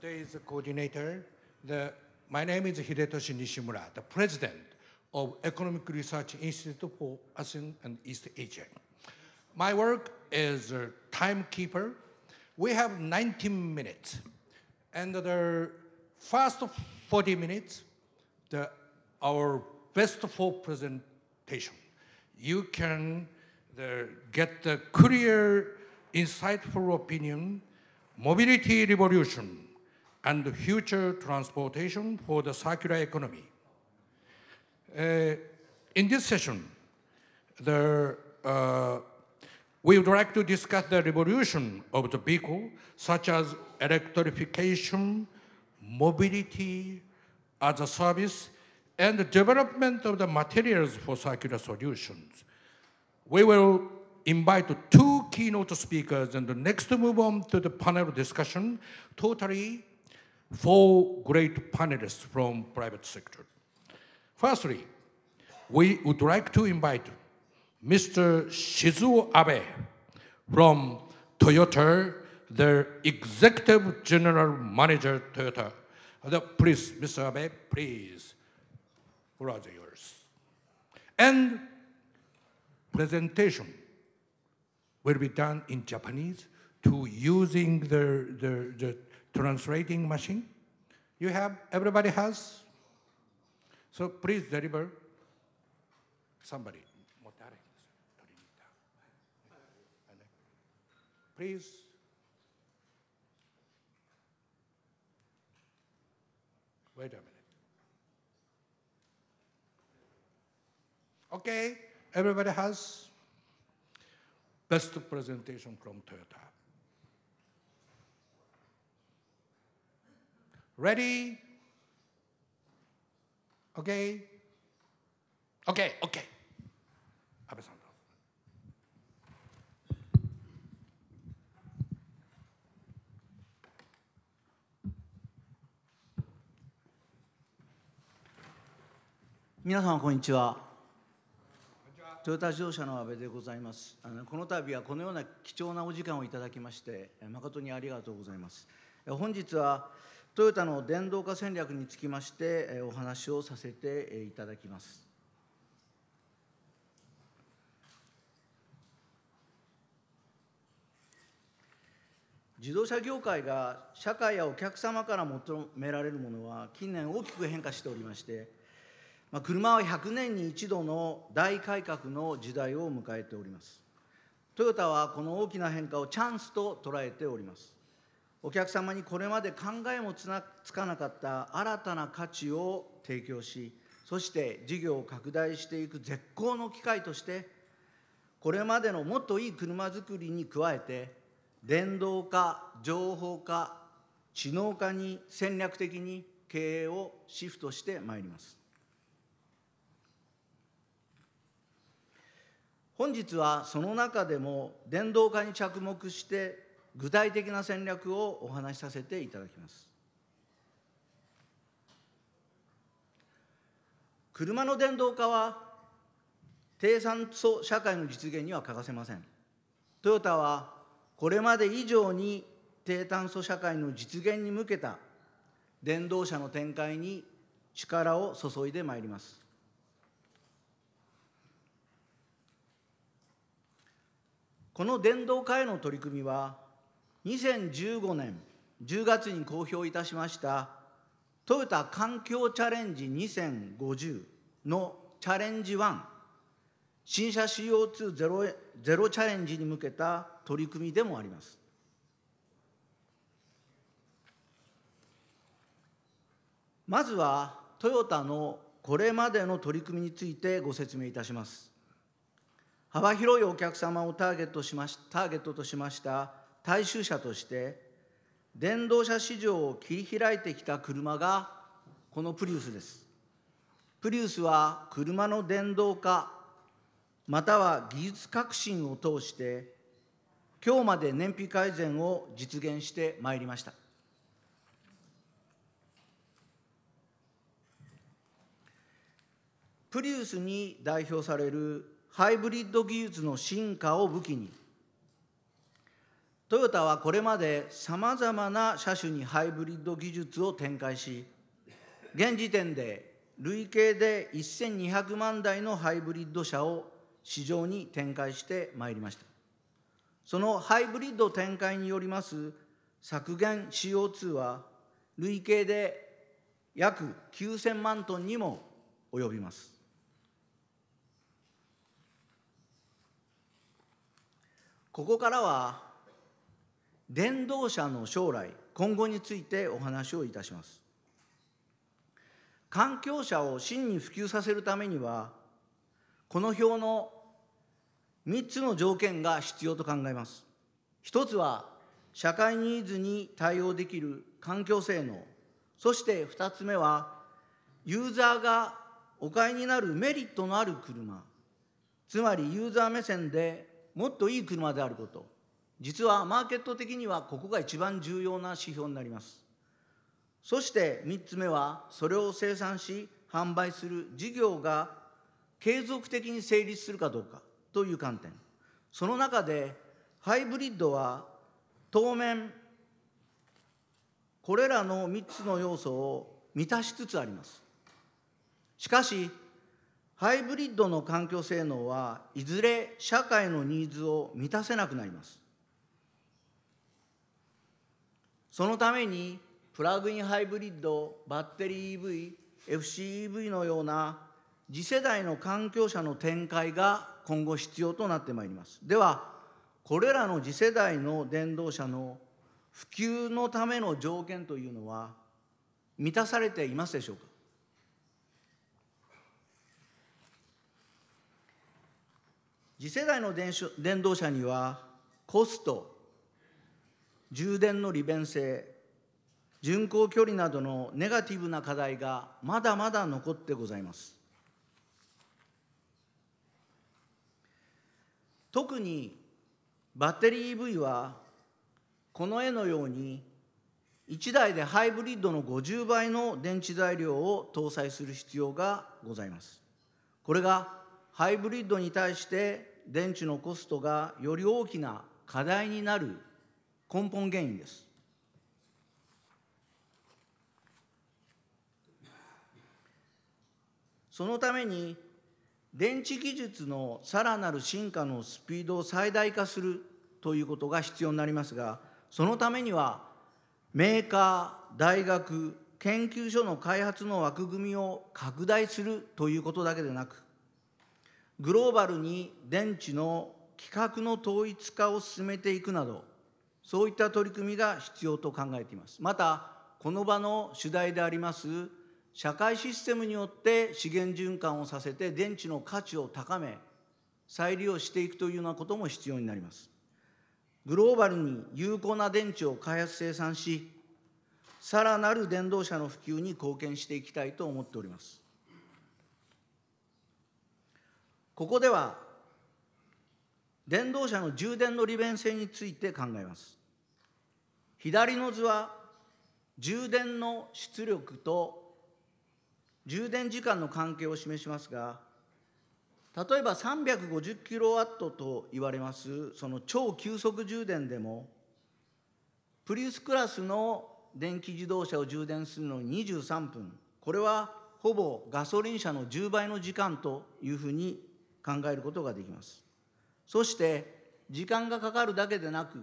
today is the coordinator. The, my name is Hidetoshi Nishimura, the president of Economic Research Institute for ASEAN and East Asia. My work is a timekeeper. We have 19 minutes. And the first 40 minutes, the, our best for presentation. You can the, uh, get the clear, insightful opinion, mobility revolution, and future transportation for the circular economy. Uh, in this session, the, uh, we would like to discuss the revolution of the vehicle, such as electrification, mobility as a service, and the development of the materials for circular solutions. We will invite two keynote speakers and next move on to the panel discussion, totally four great panelists from private sector. Firstly, we would like to invite Mr. Shizuo Abe from Toyota, the Executive General Manager Toyota. Uh, please, Mr. Abe, please, floor is yours. And presentation will be done in Japanese to using the, the, the translating machine. You have, everybody has. So please deliver somebody. Please. Wait a minute. Okay, everybody has best presentation from Toyota. Ready? Okay? Okay, okay. 安倍さんど皆さんこんにちは。トヨタ自動車の安倍でございますあのこの度はこのような貴重なお時間をいただきまして誠にありがとうございます本日はトヨタの電動化戦略につきまして、お話をさせていただきます。自動車業界が社会やお客様から求められるものは近年大きく変化しておりまして、まあ、車は100年に一度の大改革の時代を迎えておりますトヨタはこの大きな変化をチャンスと捉えておりますお客様にこれまで考えもつかなかった新たな価値を提供しそして事業を拡大していく絶好の機会としてこれまでのもっといい車づくりに加えて電動化情報化知能化に戦略的に経営をシフトしてまいります本日はその中でも電動化に着目して具体的な戦略をお話しさせていただきます。車の電動化は低酸素社会の実現には欠かせません。トヨタはこれまで以上に低炭素社会の実現に向けた電動車の展開に力を注いでまいります。この電動化への取り組みは2015年10月に公表いたしましたトヨタ環境チャレンジ2050のチャレンジ1新車 CO2 ゼロゼロチャレンジに向けた取り組みでもあります。まずはトヨタのこれまでの取り組みについてご説明いたします。幅広いお客様をターゲットしましターゲットとしました大衆車として電動車市場を切り開いてきた車がこのプリウスですプリウスは車の電動化または技術革新を通して今日まで燃費改善を実現してまいりましたプリウスに代表されるハイブリッド技術の進化を武器にトヨタはこれまでさまざまな車種にハイブリッド技術を展開し現時点で累計で1200万台のハイブリッド車を市場に展開してまいりましたそのハイブリッド展開によります削減 CO2 は累計で約9000万トンにも及びますここからは伝道者の将来今後についてお話をいたします環境者を真に普及させるためにはこの表の3つの条件が必要と考えます一つは社会ニーズに対応できる環境性能そして2つ目はユーザーがお買いになるメリットのある車つまりユーザー目線でもっといい車であること実はマーケット的にはここが一番重要な指標になりますそして3つ目はそれを生産し販売する事業が継続的に成立するかどうかという観点その中でハイブリッドは当面これらの3つの要素を満たしつつありますしかしハイブリッドの環境性能はいずれ社会のニーズを満たせなくなりますそのためにプラグインハイブリッド、バッテリー EV、FCEV のような次世代の環境車の展開が今後必要となってまいります。では、これらの次世代の電動車の普及のための条件というのは満たされていますでしょうか次世代の電電動車にはコスト充電の利便性巡航距離などのネガティブな課題がまだまだ残ってございます特にバッテリー EV はこの絵のように1台でハイブリッドの50倍の電池材料を搭載する必要がございますこれがハイブリッドに対して電池のコストがより大きな課題になる根本原因です。そのために電池技術のさらなる進化のスピードを最大化するということが必要になりますがそのためにはメーカー大学研究所の開発の枠組みを拡大するということだけでなくグローバルに電池の規格の統一化を進めていくなどそういった取り組みが必要と考えています。また、この場の主題であります、社会システムによって資源循環をさせて電池の価値を高め、再利用していくというようなことも必要になります。グローバルに有効な電池を開発生産し、さらなる電動車の普及に貢献していきたいと思っております。ここでは、電動車の充電の利便性について考えます。左の図は充電の出力と充電時間の関係を示しますが例えば350キロワットと言われますその超急速充電でもプリウスクラスの電気自動車を充電するのに23分これはほぼガソリン車の10倍の時間というふうに考えることができますそして時間がかかるだけでなく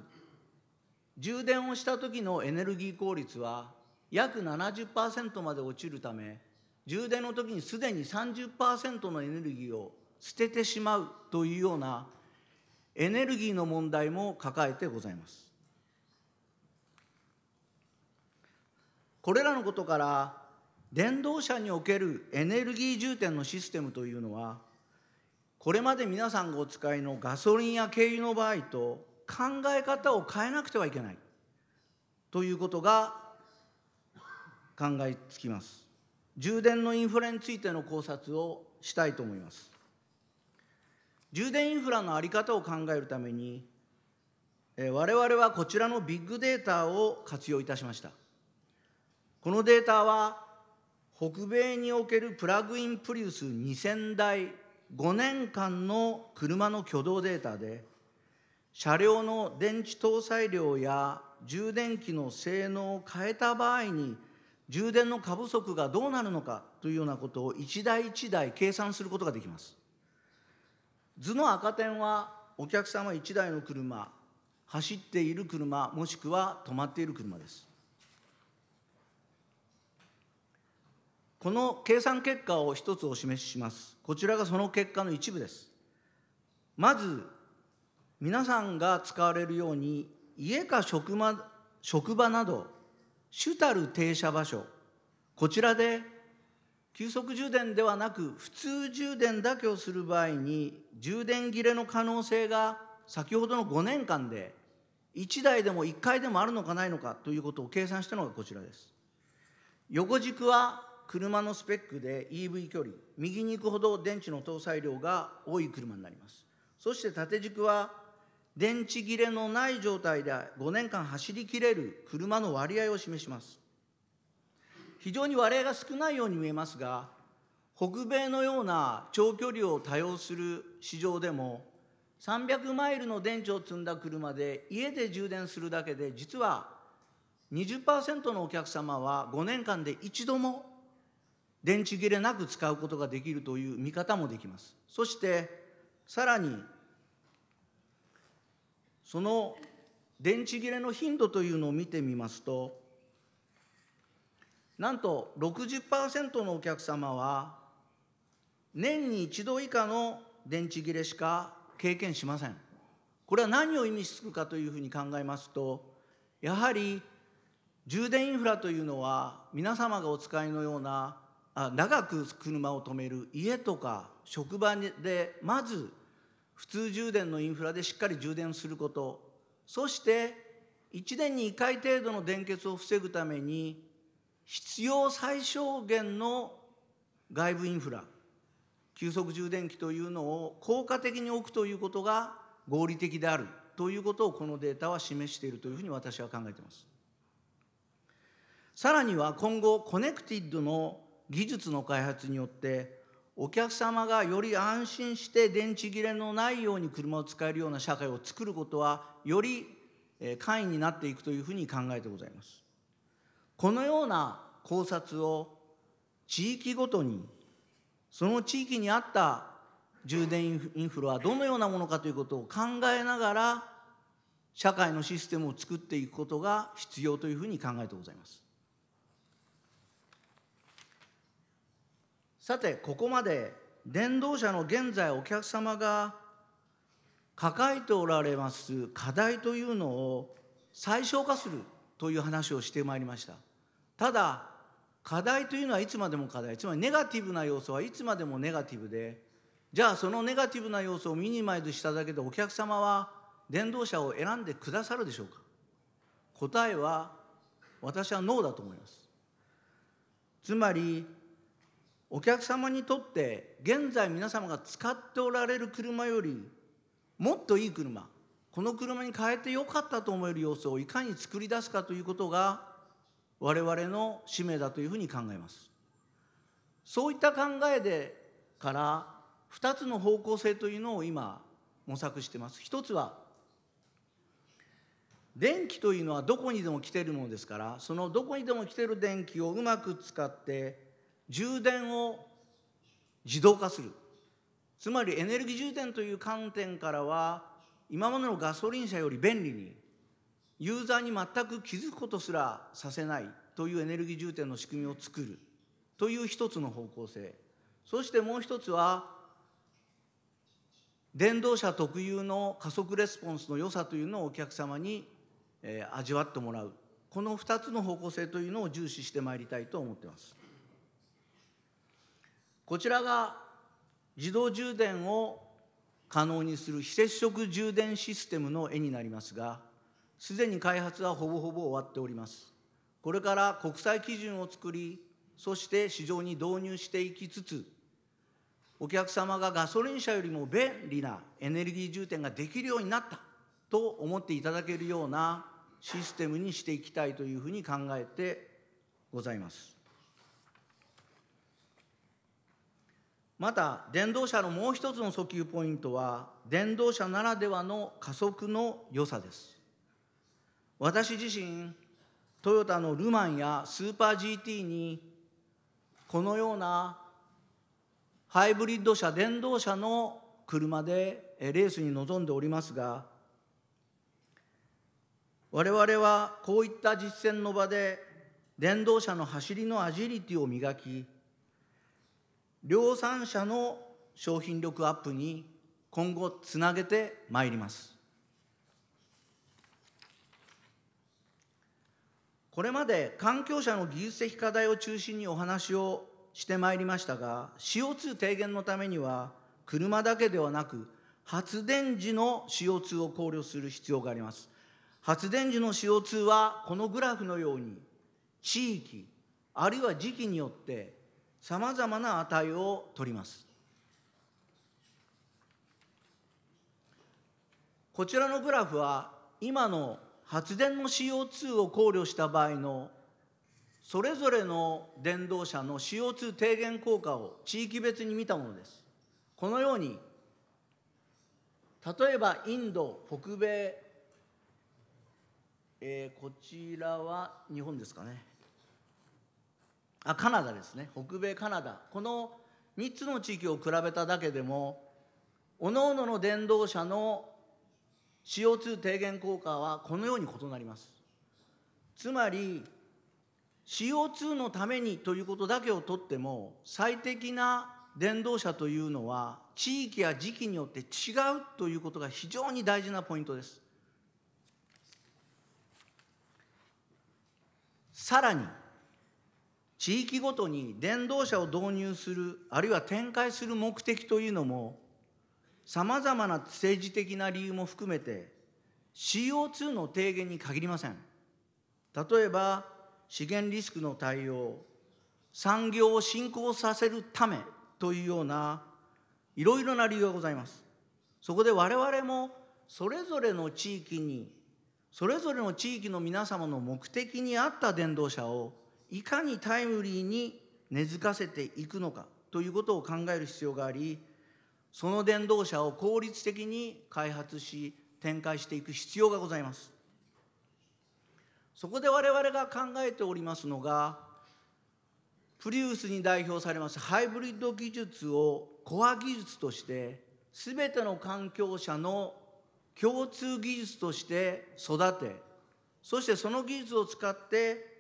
充電をした時のエネルギー効率は約70%まで落ちるため充電の時にすでに30%のエネルギーを捨ててしまうというようなエネルギーの問題も抱えてございます。これらのことから電動車におけるエネルギー充填のシステムというのはこれまで皆さんがお使いのガソリンや軽油の場合と考え方を変えなくてはいけないということが考えつきます充電のインフラについての考察をしたいと思います充電インフラの在り方を考えるために我々はこちらのビッグデータを活用いたしましたこのデータは北米におけるプラグインプリウス2000台5年間の車の挙動データで車両の電池搭載量や充電器の性能を変えた場合に充電の過不足がどうなるのかというようなことを一台一台計算することができます図の赤点はお客様一台の車走っている車もしくは止まっている車ですこの計算結果を一つお示ししますこちらがその結果の一部ですまず皆さんが使われるように家か職場職場など主たる停車場所こちらで急速充電ではなく普通充電だけをする場合に充電切れの可能性が先ほどの5年間で1台でも1回でもあるのかないのかということを計算したのがこちらです横軸は車のスペックで EV 距離右に行くほど電池の搭載量が多い車になりますそして縦軸は電池切れのない状態で5年間走りきれる車の割合を示します非常に割合が少ないように見えますが北米のような長距離を多用する市場でも300マイルの電池を積んだ車で家で充電するだけで実は20%のお客様は5年間で一度も電池切れなく使うことができるという見方もできますそしてさらにその電池切れの頻度というのを見てみますとなんと60%のお客様は年に一度以下の電池切れしか経験しませんこれは何を意味するかというふうに考えますとやはり充電インフラというのは皆様がお使いのようなあ長く車を止める家とか職場でまず普通充電のインフラでしっかり充電することそして1年に1回程度の電欠を防ぐために必要最小限の外部インフラ急速充電器というのを効果的に置くということが合理的であるということをこのデータは示しているというふうに私は考えていますさらには今後コネクティッドの技術の開発によってお客様がより安心して電池切れのないように車を使えるような社会を作ることはより簡易になっていくというふうに考えてございます。このような考察を地域ごとにその地域に合った充電インフラはどのようなものかということを考えながら社会のシステムを作っていくことが必要というふうに考えてございます。さてここまで伝道者の現在お客様が抱えておられます課題というのを最小化するという話をしてまいりましたただ課題というのはいつまでも課題つまりネガティブな要素はいつまでもネガティブでじゃあそのネガティブな要素をミニマイズしただけでお客様は伝道者を選んでくださるでしょうか答えは私はノーだと思いますつまりお客様にとって現在皆様が使っておられる車よりもっといい車この車に変えてよかったと思える様子をいかに作り出すかということが我々の使命だというふうに考えますそういった考えでから2つの方向性というのを今模索してます一つは電気というのはどこにでも来てるものですからそのどこにでも来てる電気をうまく使って充電を自動化するつまりエネルギー充電という観点からは今までのガソリン車より便利にユーザーに全く気づくことすらさせないというエネルギー充填の仕組みを作るという一つの方向性そしてもう一つは電動車特有の加速レスポンスの良さというのをお客様に、えー、味わってもらうこの2つの方向性というのを重視してまいりたいと思ってます。こちらが自動充電を可能にする非接触充電システムの絵になりますがすでに開発はほぼほぼ終わっておりますこれから国際基準を作りそして市場に導入していきつつお客様がガソリン車よりも便利なエネルギー充填ができるようになったと思っていただけるようなシステムにしていきたいというふうに考えてございますまた電動車のもう一つの訴求ポイントは電動車ならではの加速の良さです私自身トヨタのルマンやスーパー GT にこのようなハイブリッド車電動車の車でレースに臨んでおりますが我々はこういった実践の場で電動車の走りのアジリティを磨き量産車の商品力アップに今後つなげてまいりますこれまで環境者の技術的課題を中心にお話をしてまいりましたが CO2 低減のためには車だけではなく発電時の CO2 を考慮する必要があります発電時の CO2 はこのグラフのように地域あるいは時期によってさまざまな値を取りますこちらのグラフは今の発電の CO2 を考慮した場合のそれぞれの電動車の CO2 低減効果を地域別に見たものです。このように例えばインド北米、えー、こちらは日本ですかねあカナダですね北米カナダこの3つの地域を比べただけでも各々のの電動車の CO2 低減効果はこのように異なりますつまり CO2 のためにということだけをとっても最適な電動車というのは地域や時期によって違うということが非常に大事なポイントですさらに地域ごとに電動車を導入するあるいは展開する目的というのもさまざまな政治的な理由も含めて CO2 の低減に限りません例えば資源リスクの対応産業を振興させるためというようないろいろな理由がございますそこで我々もそれぞれの地域にそれぞれの地域の皆様の目的に合った電動車をいかにタイムリーに根付かせていくのかということを考える必要がありその電動車を効率的に開発し展開していく必要がございますそこで我々が考えておりますのがプリウスに代表されますハイブリッド技術をコア技術として全ての環境者の共通技術として育てそしてその技術を使って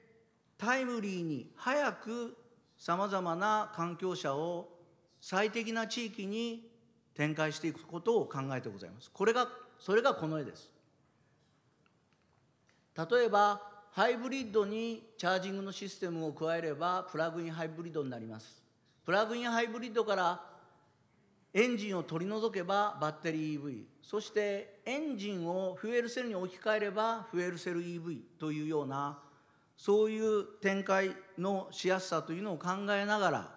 タイムリーに早くさまざまな環境者を最適な地域に展開していくことを考えてございます。これがそれがこの絵です。例えばハイブリッドにチャージングのシステムを加えればプラグインハイブリッドになります。プラグインハイブリッドからエンジンを取り除けばバッテリー EV そしてエンジンをフュエルセルに置き換えればフュエルセル EV というようなそういう展開のしやすさというのを考えながら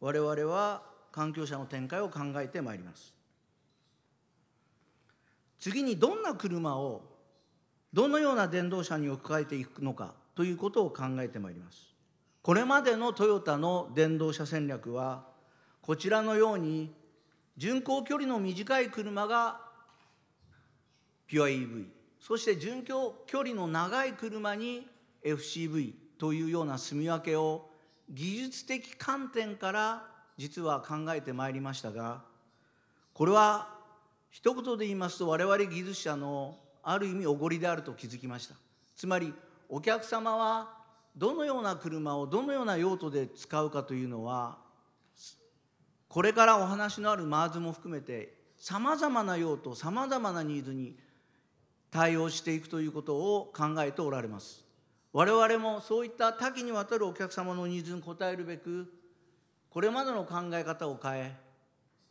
我々は環境者の展開を考えてまいります次にどんな車をどのような電動車に置き換えていくのかということを考えてまいりますこれまでのトヨタの電動車戦略はこちらのように巡航距離の短い車がピュア EV そして巡航距離の長い車に FCV というような住み分けを技術的観点から実は考えてまいりましたがこれは一言で言いますと我々技術者のある意味おごりであると気づきましたつまりお客様はどのような車をどのような用途で使うかというのはこれからお話のあるマーズも含めてさまざまな用途さまざまなニーズに対応していくということを考えておられます我々もそういった多岐にわたるお客様のニーズに応えるべくこれまでの考え方を変え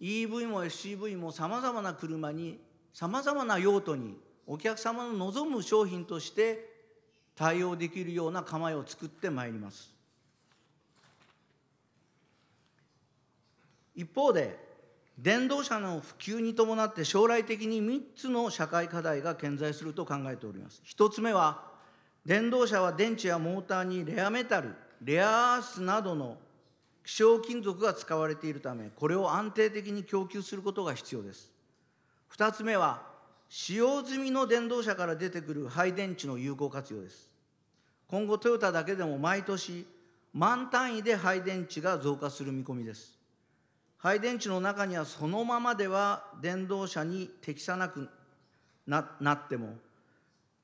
EV も SCV もさまざまな車にさまざまな用途にお客様の望む商品として対応できるような構えを作ってまいります一方で電動車の普及に伴って将来的に3つの社会課題が顕在すると考えております1つ目は電動車は電池やモーターにレアメタルレアアースなどの希少金属が使われているためこれを安定的に供給することが必要です2つ目は使用済みの電動車から出てくる廃電池の有効活用です今後トヨタだけでも毎年万単位で廃電池が増加する見込みです廃電池の中にはそのままでは電動車に適さなくななっても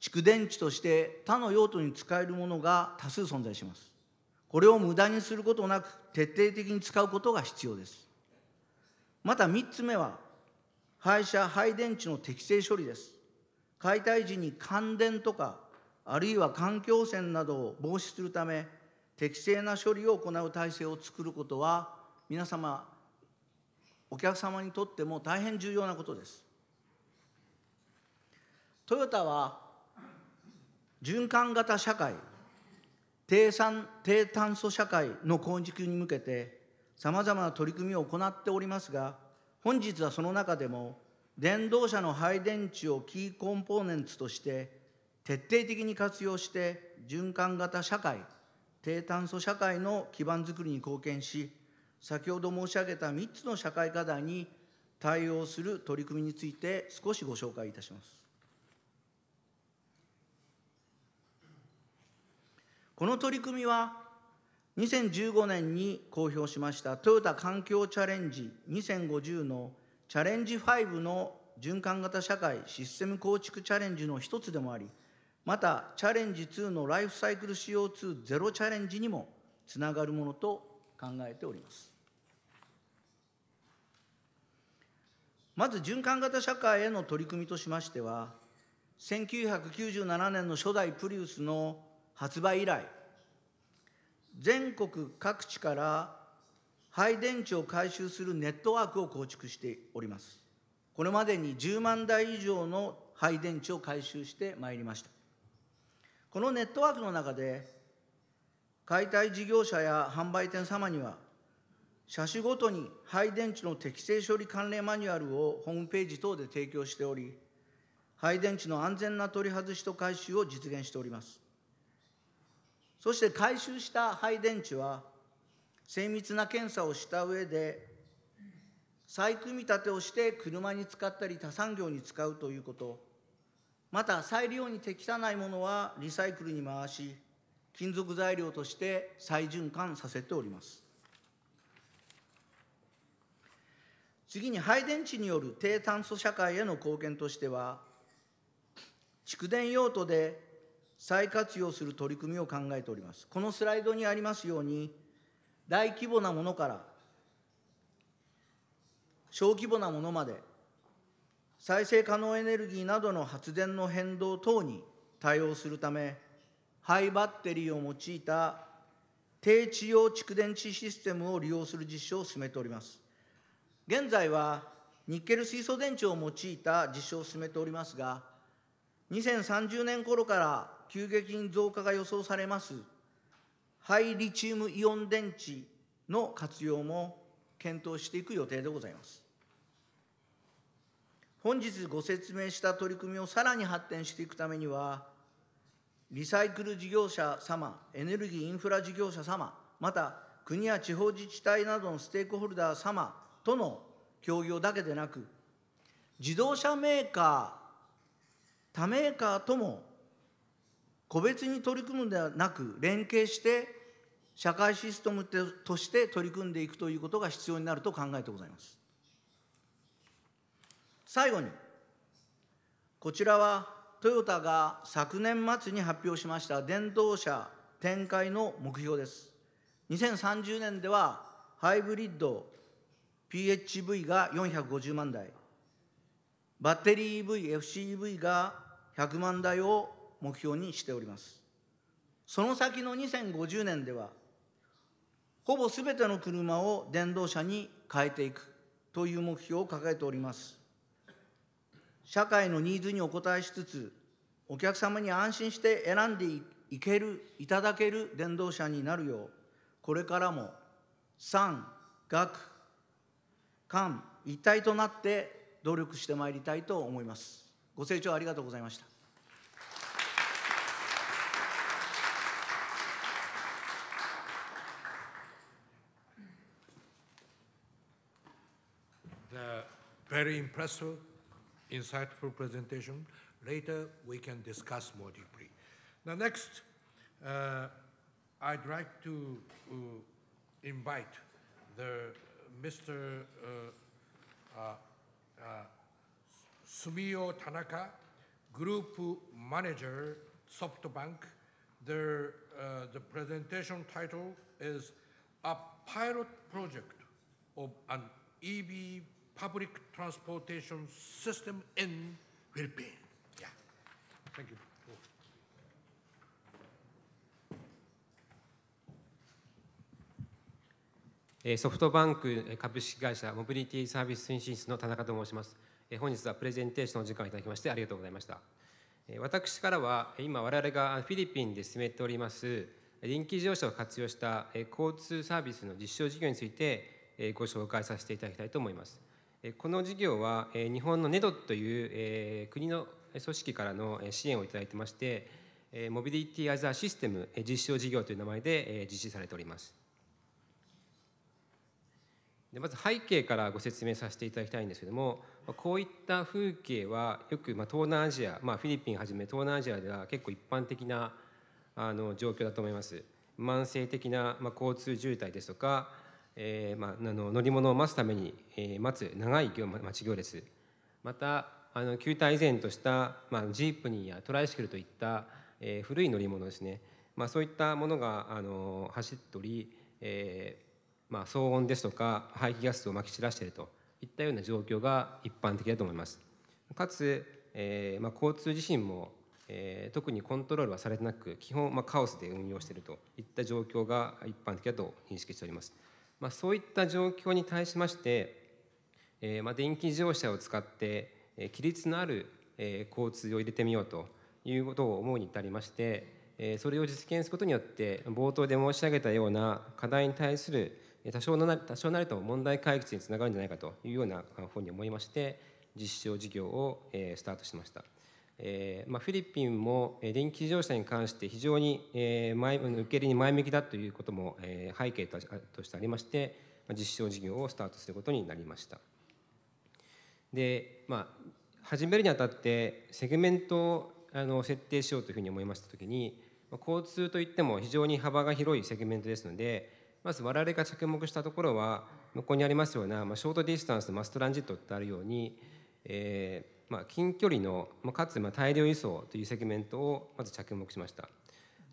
蓄電池として他の用途に使えるものが多数存在します。これを無駄にすることなく徹底的に使うことが必要です。また3つ目は廃車廃電池の適正処理です。解体時に感電とかあるいは環境汚染などを防止するため適正な処理を行う体制を作ることは皆様お客様にとっても大変重要なことです。トヨタは循環型社会低酸低炭素社会の構築に向けてさまざまな取り組みを行っておりますが本日はその中でも電動車の配電池をキーコンポーネンツとして徹底的に活用して循環型社会低炭素社会の基盤づくりに貢献し先ほど申し上げた3つの社会課題に対応する取り組みについて少しご紹介いたします。この取り組みは2015年に公表しましたトヨタ環境チャレンジ2050のチャレンジ5の循環型社会システム構築チャレンジの一つでもあり、またチャレンジ2のライフサイクル CO2 ゼロチャレンジにもつながるものと考えております。まず循環型社会への取り組みとしましては、1997年の初代プリウスの発売以来全国各地から廃電池を回収するネットワークを構築しておりますこれまでに10万台以上の廃電池を回収してまいりましたこのネットワークの中で解体事業者や販売店様には車種ごとに廃電池の適正処理関連マニュアルをホームページ等で提供しており廃電池の安全な取り外しと回収を実現しておりますそして回収した廃電池は精密な検査をした上で再組み立てをして車に使ったり他産業に使うということまた再利用に適さないものはリサイクルに回し金属材料として再循環させております次に廃電池による低炭素社会への貢献としては蓄電用途で再活用する取り組みを考えております。このスライドにありますように、大規模なものから小規模なものまで、再生可能エネルギーなどの発電の変動等に対応するため、ハイバッテリーを用いた低地用蓄電池システムを利用する実証を進めております。現在はニッケル水素電池を用いた実証を進めておりますが、2030年頃から急激に増加が予想されますハイリチウムイオン電池の活用も検討していく予定でございます。本日ご説明した取り組みをさらに発展していくためには、リサイクル事業者様、エネルギーインフラ事業者様、また国や地方自治体などのステークホルダー様との協業だけでなく、自動車メーカー、他メーカーとも個別に取り組むのではなく連携して社会システムとして取り組んでいくということが必要になると考えてございます最後にこちらはトヨタが昨年末に発表しました電動車展開の目標です2030年ではハイブリッド p h v が450万台バッテリー EVFCEV が100万台を目標にしておりますその先の2050年ではほぼ全ての車を電動車に変えていくという目標を掲げております社会のニーズにお応えしつつお客様に安心して選んでいけるいただける電動車になるようこれからも産学官一体となって努力してまいりたいと思いますご清聴ありがとうございました Very impressive, insightful presentation. Later, we can discuss more deeply. Now, next, uh, I'd like to uh, invite the uh, Mr. Uh, uh, uh, Sumio Tanaka, Group Manager, SoftBank. The, the presentation title is A Pilot Project of an EV public transportation system in Philippines. Yeah. Thank you. ソフトバンク株式会社モビリティサービス推進室の田中と申します。本日はプレゼンテーションの時間をいただきましてありがとうございました。私からは今我々がフィリピンで進めております臨機業車を活用した交通サービスの実証事業についてご紹介させていただきたいと思います。この事業は日本の NEDO という国の組織からの支援をいただいてましてモビリティ・アザー・システム実証事業という名前で実施されておりますでまず背景からご説明させていただきたいんですけどもこういった風景はよくまあ東南アジア、まあ、フィリピンはじめ東南アジアでは結構一般的なあの状況だと思います慢性的なまあ交通渋滞ですとかえーまあ、あの乗り物を待つために、えー、待つ長い行待ち行列またあの旧体依然とした、まあ、ジープニーやトライシクルといった、えー、古い乗り物ですね、まあ、そういったものがあの走っており、えーまあ、騒音ですとか排気ガスをまき散らしているといったような状況が一般的だと思います。かつ、えーまあ、交通自身も、え特にコントロールはされてなく基本、まあ、カオスで運用しているといった状況が一般的だと認識しております。まあ、そういった状況に対しまして、えーまあ、電気自動車を使って、えー、規律のある、えー、交通を入れてみようということを思うに至りまして、えー、それを実現することによって冒頭で申し上げたような課題に対する多少な多少なりとも問題解決につながるんじゃないかというようなふうに思いまして実証事業をスタートしました。えーまあ、フィリピンも電気自動車に関して非常に、えー、前受け入れに前向きだということも、えー、背景としてありまして、まあ、実証事業をスタートすることになりましたで、まあ、始めるにあたってセグメントをあの設定しようというふうに思いました時に、まあ、交通といっても非常に幅が広いセグメントですのでまず我々が着目したところは向こうにありますような、まあ、ショートディスタンスマストランジットってあるように、えー、まあ、近距離の、まあ、かつまあ大量輸送というセグメントをまず着目しました、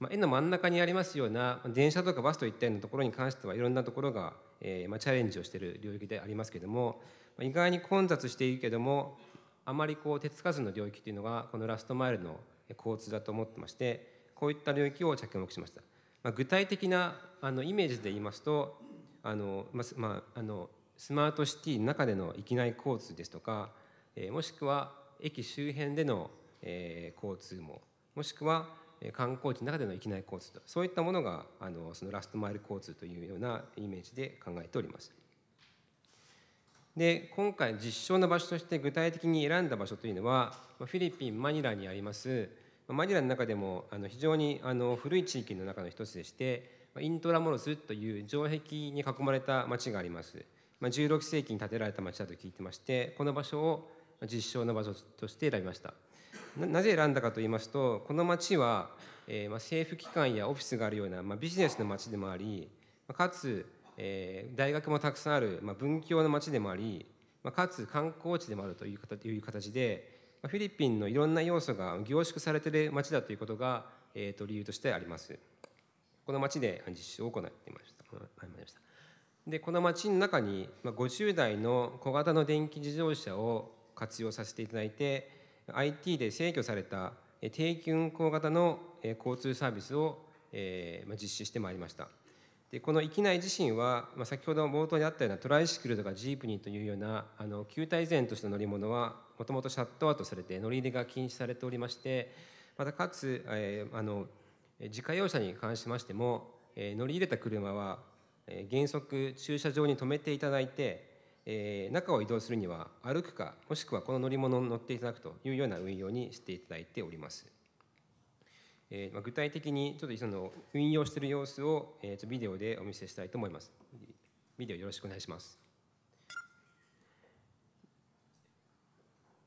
まあ、絵の真ん中にありますような電車とかバスといったようなところに関してはいろんなところが、えーまあ、チャレンジをしている領域でありますけれども、まあ、意外に混雑しているけれどもあまりこう手つかずの領域というのがこのラストマイルの交通だと思ってましてこういった領域を着目しました、まあ、具体的なあのイメージで言いますとあの、まあ、まあ、あのスマートシティの中での域内交通ですとかえもしくは駅周辺での、え交通網もしくは観光地の中での域内交通とそういったものがあのそのラストマイル交通というようなイメージで考えております。で今回実証の場所として具体的に選んだ場所というのはフィリピン・マニラにありますマニラの中でもあの非常にあの古い地域の中の一つでしてイントラモロスという城壁に囲まれた町があります、ま16世紀に建てられた町だと聞いてましてこの場所を実証の場所として選びましたなぜ選んだかと言いますとこの町は、えー、ま政府機関やオフィスがあるような、まビジネスの町でもありかつ、えー、大学もたくさんある、ま文教の町でもあり、まかつ観光地でもあるという形で、フィリピンのいろんな要素が凝縮されている町だということが、えー、と理由としてあります。この町で実証を行っていました。でこの町の中に50台の小型の電気自動車を活用させていただいて IT で制御された定期運行型の交通サービスを実施してまいりましたでこの域内自身は先ほど冒頭にあったようなトライシクルとかジープニーというようなあの球体依然とした乗り物はもともとシャットアウトされて乗り入れが禁止されておりましてまたかつ、えあの自家用車に関しましても、え乗り入れた車は原則駐車場に止めていただいてえー、中を移動するには歩くかもしくはこの乗り物に乗っていただくというような運用にしていただいております。えーまあ、具体的にちょっとその運用している様子を、えー、とビデオでお見せしたいと思います。ビデオよろしくお願いします。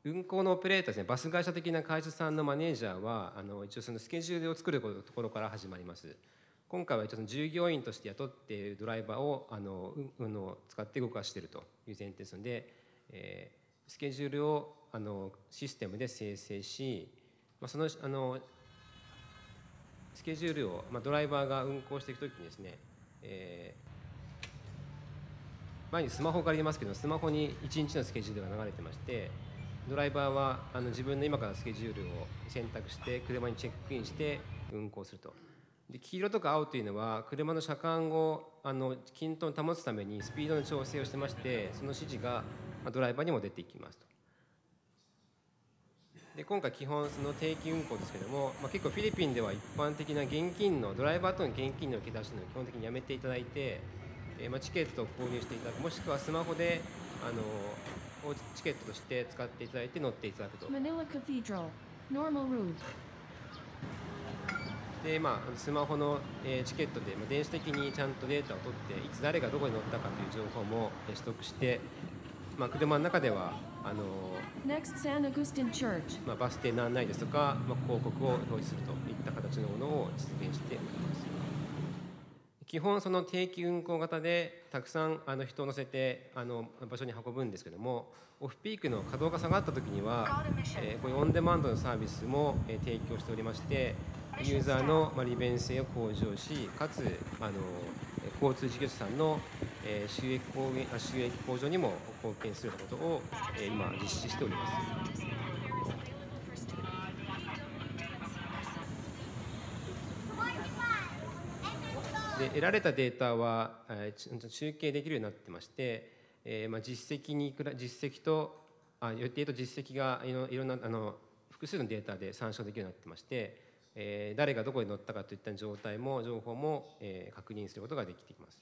運行のオペレーターですねバス会社的な会社さんのマネージャーはあの一応そのスケジュールを作るところから始まります。今回はっと従業員として雇っているドライバーをあの、うん、を使って動かしているという前提ですので、えー、スケジュールをあのシステムで生成し、まあ、そのあのスケジュールを、まあ、ドライバーが運行していくときにですね、えー、前にスマホから出ますけどスマホに1日のスケジュールが流れてましてドライバーはあの自分の今からスケジュールを選択して車にチェックインして運行すると。で黄色とか青というのは車の車間をあの均等に保つためにスピードの調整をしてましてその指示がドライバーにも出ていきますと。で今回基本その定期運行ですけども、まあ、結構フィリピンでは一般的な現金のドライバーとの現金の受け出しの基本的にやめていただいて、えー、まあ、チケットを購入していただくもしくはスマホであのチケットとして使っていただいて乗っていただくと。でまあ、スマホの、えチケットで、ま電子的にちゃんとデータを取っていつ誰がどこに乗ったかという情報も、え取得して、まあ、車の中ではあのまあ、バス停の案内ですとか、まあ、広告を表示するといった形のものを実現しております基本その定期運行型でたくさんあの人を乗せてあの場所に運ぶんですけどもオフピークの稼働が下がった時には、えー、こういうオンデマンドのサービスも、えー、提供しておりましてユーザーの利便性を向上しかつあの交通事業者さんの収益向収益向上にも貢献することを今実施しております。で得られたデータは集計できるようになってまして、えま実績にいくら実績とあ予定と実績がいろいろなあの複数のデータで参照できるようになってましてえー、誰がどこに乗ったかといった状態も情報も、えー、確認することができています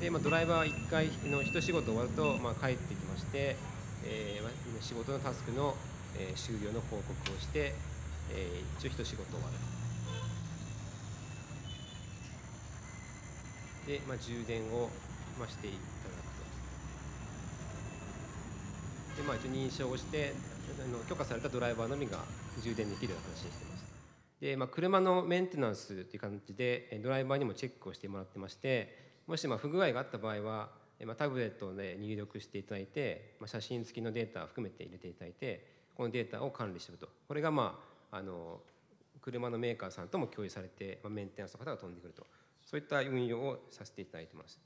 で、まあ、ドライバー1回の一仕事終わると、まあ、帰ってきまして、えー、仕事のタスクの、えー、終了の報告をして、えー、一応一仕事終わるで、まあ、充電を、まあ、していただくとで、まあ、一応認証をしてあの許可されたドライバーのみが充電できるような話にしてます。で、まあ、車のメンテナンスっていう感じでドライバーにもチェックをしてもらってましてもしま不具合があった場合は、まあ、タブレットで入力していただいて、まあ、写真付きのデータ含めて入れていただいてこのデータを管理するとこれが、まあ、あの車のメーカーさんとも共有されて、まメンテナンスの方が飛んでくるとそういった運用をさせていただいてます。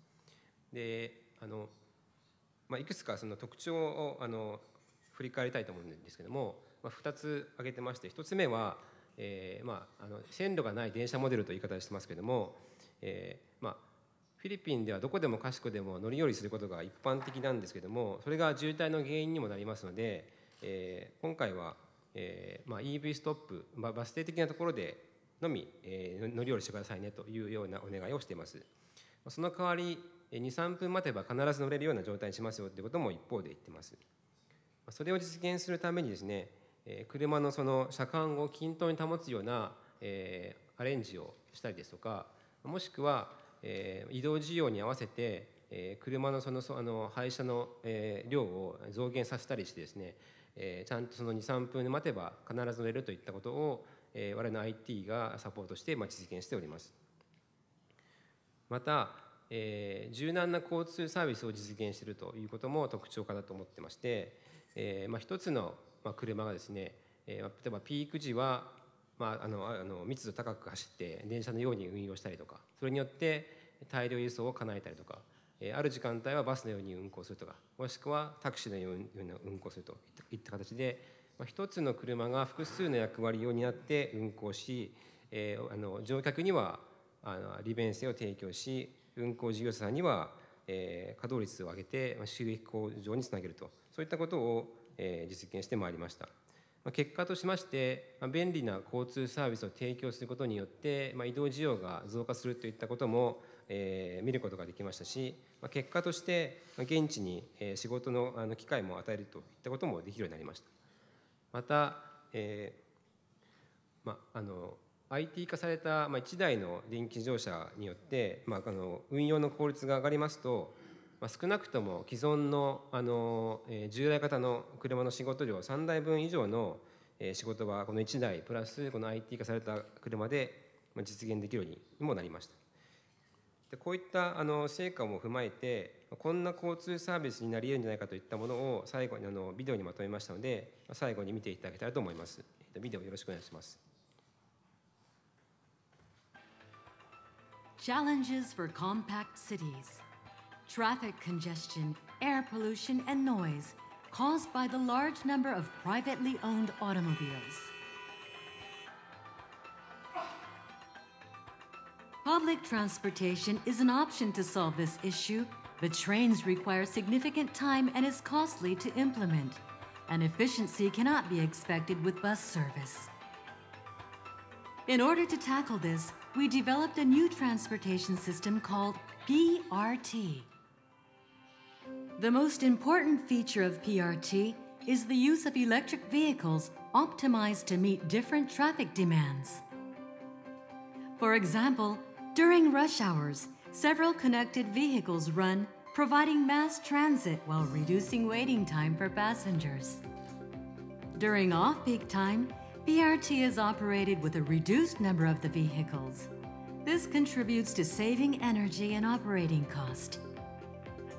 であのまいくつかその特徴をあの振り返りたいと思うんですけども、まあ、2つ挙げてまして1つ目は、えーまあ、あの線路がない電車モデルという言い方してますけども、えーまあ、フィリピンではどこでもかしこでも乗り降りすることが一般的なんですけどもそれが渋滞の原因にもなりますので、えー、今回は、えーまあ、EV ストップ、まあ、バス停的なところでのみ、えー、乗り降りしてくださいねというようなお願いをしています。その代わり23分待てば必ず乗れるような状態にしますよということも一方で言ってます。それを実現するためにですね車のその車間を均等に保つような、えアレンジをしたりですとかもしくは、え移動需要に合わせて、え車のそのそあの廃車の、え量を増減させたりしてですね、えちゃんとその23分待てば必ず乗れるといったことを、えー、我々の IT がサポートして、まあ、実現しております。また、え柔軟な交通サービスを実現しているということも特徴かなと思ってまして、えーまあ、1つの車がですね、えー、例えばピーク時は、まあ、あのあの密度高く走って電車のように運用したりとかそれによって大量輸送を叶えたりとか、えー、ある時間帯はバスのように運行するとかもしくはタクシーのように運行するといった形で、まあ、1つの車が複数の役割を担って運行し、えー、あの乗客にはあの利便性を提供し運行事業者さんには、えー、稼働率を上げて、まあ、収益向上につなげると。そういったことを実現してまいりました。結果としまして便利な交通サービスを提供することによって移動需要が増加するといったことも見ることができましたし結果として現地に仕事の機会も与えるといったこともできるようになりましたまた、えー、ま、あの IT 化された1台の電気自動車によって、まあ、あの運用の効率が上がりますとまあ、少なくとも既存のあの、えー、従来型の車の仕事量3台分以上の、えー、仕事はこの1台プラスこの IT 化された車で、まあ、実現できるようにもなりましたでこういったあの成果も踏まえてこんな交通サービスになり得るんじゃないかといったものを最後にあのビデオにまとめましたので最後に見ていただけたらと思います、えビデオよろしくお願いします Challenges for compact cities traffic congestion, air pollution, and noise caused by the large number of privately owned automobiles. Public transportation is an option to solve this issue, but trains require significant time and is costly to implement, and efficiency cannot be expected with bus service. In order to tackle this, we developed a new transportation system called BRT. The most important feature of PRT is the use of electric vehicles optimized to meet different traffic demands. For example, during rush hours, several connected vehicles run, providing mass transit while reducing waiting time for passengers. During off-peak time, BRT is operated with a reduced number of the vehicles. This contributes to saving energy and operating cost.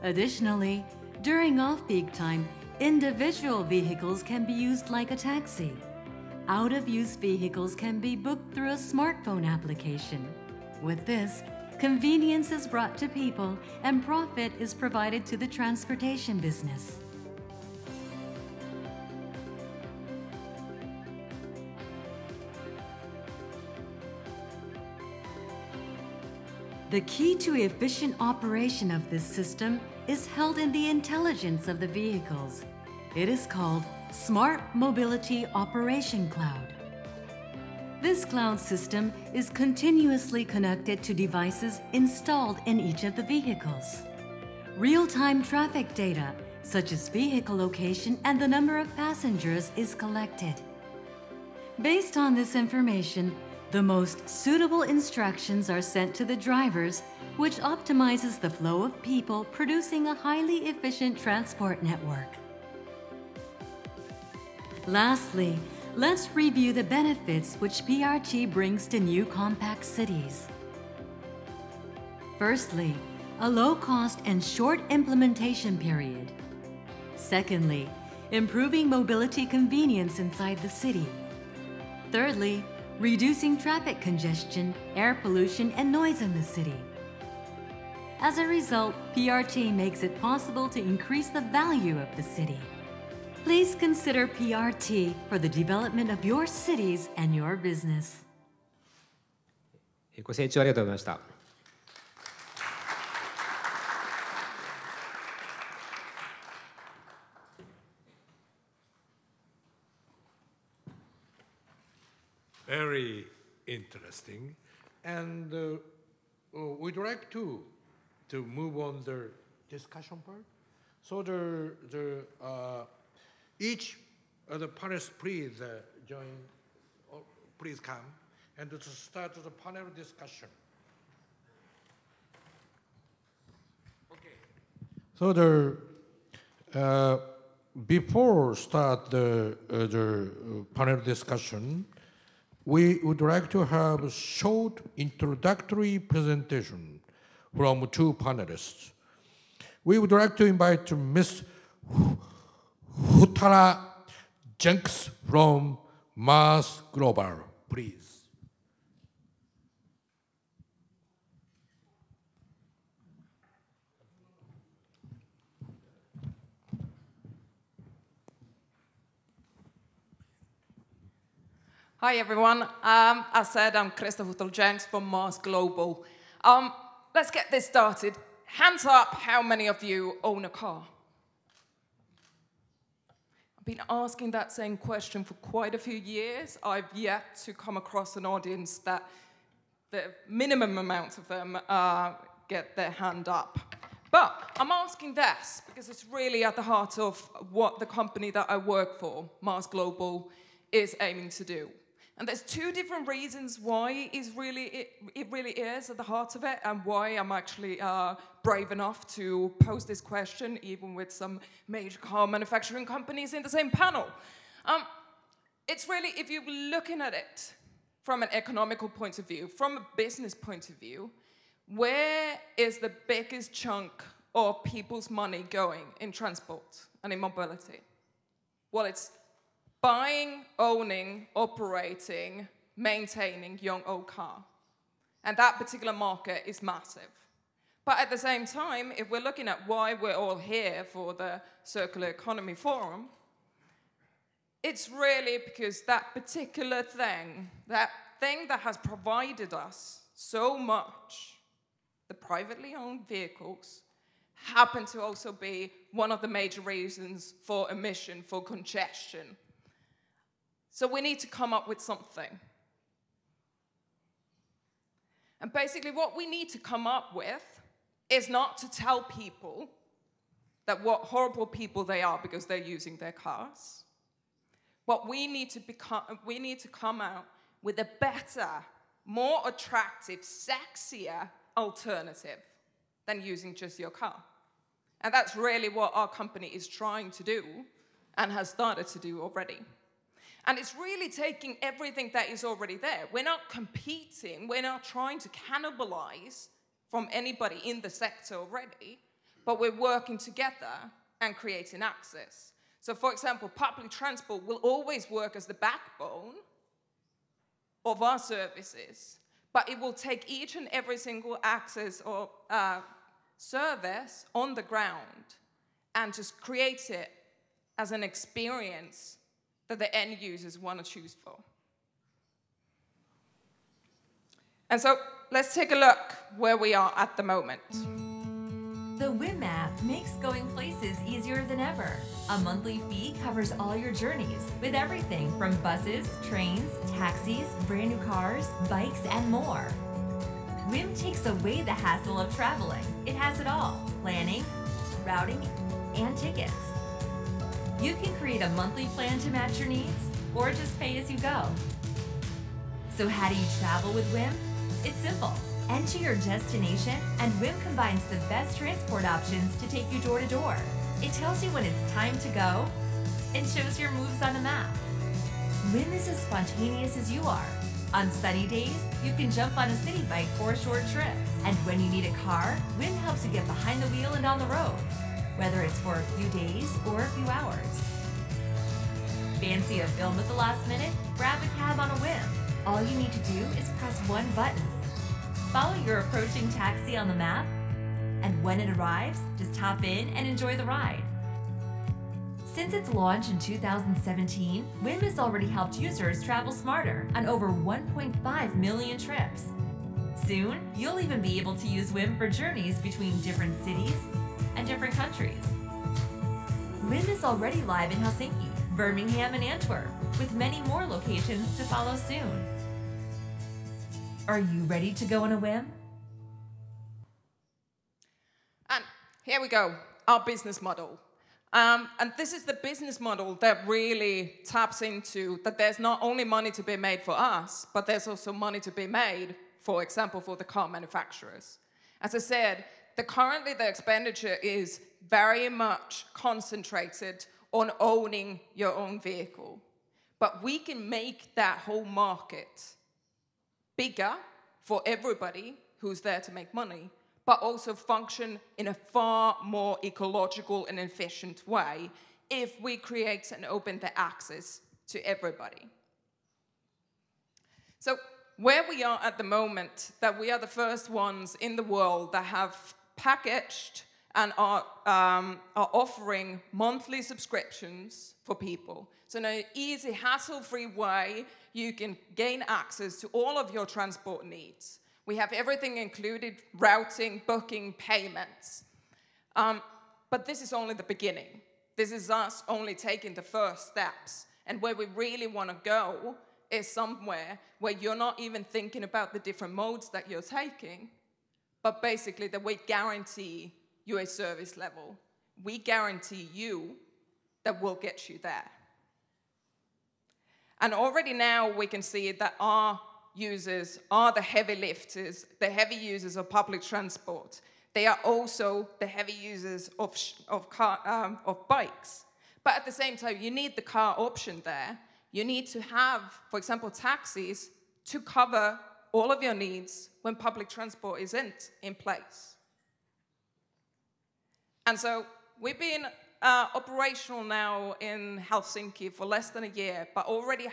Additionally, during off-peak time, individual vehicles can be used like a taxi. Out-of-use vehicles can be booked through a smartphone application. With this, convenience is brought to people and profit is provided to the transportation business. The key to efficient operation of this system is held in the intelligence of the vehicles. It is called Smart Mobility Operation Cloud. This cloud system is continuously connected to devices installed in each of the vehicles. Real-time traffic data, such as vehicle location and the number of passengers, is collected. Based on this information, the most suitable instructions are sent to the drivers, which optimizes the flow of people, producing a highly efficient transport network. Lastly, let's review the benefits which PRT brings to new compact cities. Firstly, a low cost and short implementation period. Secondly, improving mobility convenience inside the city. Thirdly, reducing traffic congestion, air pollution, and noise in the city. As a result, PRT makes it possible to increase the value of the city. Please consider PRT for the development of your cities and your business. Eh, ご清聴ありがとうございました。interesting. And uh, uh, we'd like to, to move on the discussion part. So the, the, uh, each of uh, the panelists please uh, join, or uh, please come, and to start the panel discussion. Okay. So the, uh, before start the, the panel discussion, we would like to have a short introductory presentation from two panelists. We would like to invite Ms. Hutara Jenks from Mars Global, please. Hi, everyone. Um, as said, I'm Christopher Toljenks from Mars Global. Um, let's get this started. Hands up, how many of you own a car? I've been asking that same question for quite a few years. I've yet to come across an audience that the minimum amount of them uh, get their hand up. But I'm asking this because it's really at the heart of what the company that I work for, Mars Global, is aiming to do. And there's two different reasons why is really it, it, really is at the heart of it, and why I'm actually uh, brave enough to pose this question, even with some major car manufacturing companies in the same panel. Um, it's really if you're looking at it from an economical point of view, from a business point of view, where is the biggest chunk of people's money going in transport and in mobility? Well, it's buying, owning, operating, maintaining young old car. And that particular market is massive. But at the same time, if we're looking at why we're all here for the Circular Economy Forum, it's really because that particular thing, that thing that has provided us so much, the privately owned vehicles, happen to also be one of the major reasons for emission, for congestion, so we need to come up with something. And basically, what we need to come up with is not to tell people that what horrible people they are because they're using their cars. What we need to become, we need to come out with a better, more attractive, sexier alternative than using just your car. And that's really what our company is trying to do and has started to do already. And it's really taking everything that is already there. We're not competing, we're not trying to cannibalize from anybody in the sector already, but we're working together and creating access. So, for example, public transport will always work as the backbone of our services, but it will take each and every single access or uh, service on the ground and just create it as an experience that the end users want to choose for. And so let's take a look where we are at the moment. The WIM app makes going places easier than ever. A monthly fee covers all your journeys with everything from buses, trains, taxis, brand new cars, bikes, and more. WIM takes away the hassle of traveling. It has it all planning, routing, and tickets. You can create a monthly plan to match your needs or just pay as you go. So how do you travel with WIM? It's simple. Enter your destination and WIM combines the best transport options to take you door to door. It tells you when it's time to go and shows your moves on a map. WIM is as spontaneous as you are. On sunny days, you can jump on a city bike for a short trip. And when you need a car, WIM helps you get behind the wheel and on the road whether it's for a few days or a few hours. Fancy a film at the last minute? Grab a cab on a whim. All you need to do is press one button. Follow your approaching taxi on the map, and when it arrives, just hop in and enjoy the ride. Since its launch in 2017, WIM has already helped users travel smarter on over 1.5 million trips. Soon, you'll even be able to use WIM for journeys between different cities, and different countries. Lynn is already live in Helsinki, Birmingham, and Antwerp, with many more locations to follow soon. Are you ready to go on a whim? And here we go, our business model. Um, and this is the business model that really taps into that there's not only money to be made for us, but there's also money to be made, for example, for the car manufacturers. As I said, the currently the expenditure is very much concentrated on owning your own vehicle. But we can make that whole market bigger for everybody who's there to make money, but also function in a far more ecological and efficient way if we create and open the access to everybody. So where we are at the moment, that we are the first ones in the world that have packaged and are, um, are offering monthly subscriptions for people. So, in an easy, hassle free way, you can gain access to all of your transport needs. We have everything included routing, booking, payments. Um, but this is only the beginning. This is us only taking the first steps. And where we really want to go is somewhere where you're not even thinking about the different modes that you're taking, but basically that we guarantee you a service level. We guarantee you that we'll get you there. And already now we can see that our users are the heavy lifters, the heavy users of public transport. They are also the heavy users of, of, car, um, of bikes. But at the same time, you need the car option there. You need to have, for example, taxis to cover all of your needs when public transport isn't in place. And so we've been uh, operational now in Helsinki for less than a year, but already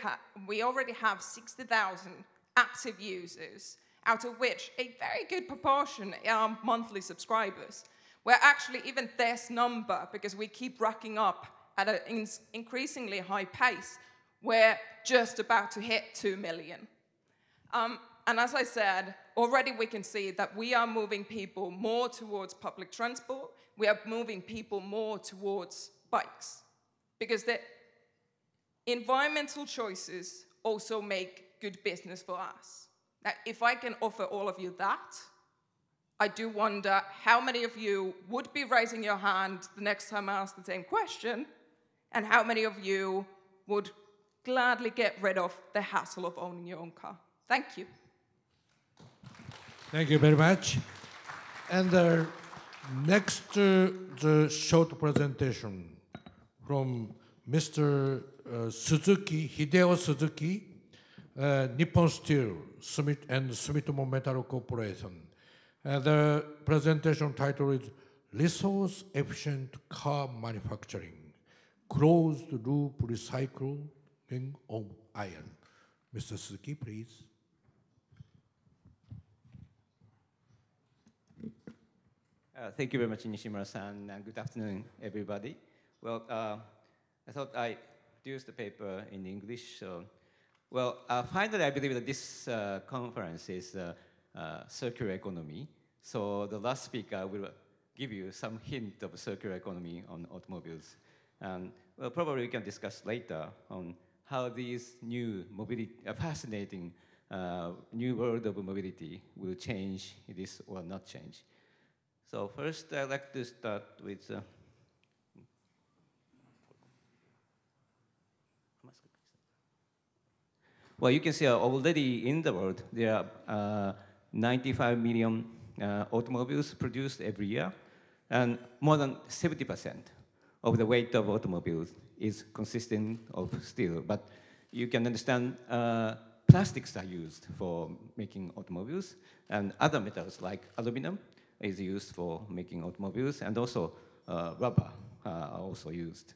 we already have 60,000 active users, out of which a very good proportion are monthly subscribers. We're actually even this number because we keep racking up at an in increasingly high pace. We're just about to hit 2 million. Um, and as I said, already we can see that we are moving people more towards public transport. We are moving people more towards bikes because the environmental choices also make good business for us. Now, if I can offer all of you that, I do wonder how many of you would be raising your hand the next time I ask the same question, and how many of you would gladly get rid of the hassle of owning your own car. Thank you. Thank you very much. And uh, next uh, the short presentation from Mr. Uh, Suzuki, Hideo Suzuki, uh, Nippon Steel Sumit and Sumitomo Metal Corporation. Uh, the presentation title is Resource Efficient Car Manufacturing, Closed Loop Recycling of Iron. Mr. Suzuki, please. Uh, thank you very much, Nishimura-san, and good afternoon, everybody. Well, uh, I thought I produced the paper in English. So, well, uh, finally, I believe that this uh, conference is uh, uh, circular economy. So the last speaker will give you some hint of circular economy on automobiles. And well, probably we can discuss later on how these new mobility, fascinating new world of mobility will change this or not change. So first, I'd like to start with uh, well, you can see uh, already in the world, there are uh, 95 million uh, automobiles produced every year, and more than 70% of the weight of automobiles is consisting of steel. But you can understand uh, plastics are used for making automobiles, and other metals like aluminum is used for making automobiles, and also uh, rubber uh, are also used.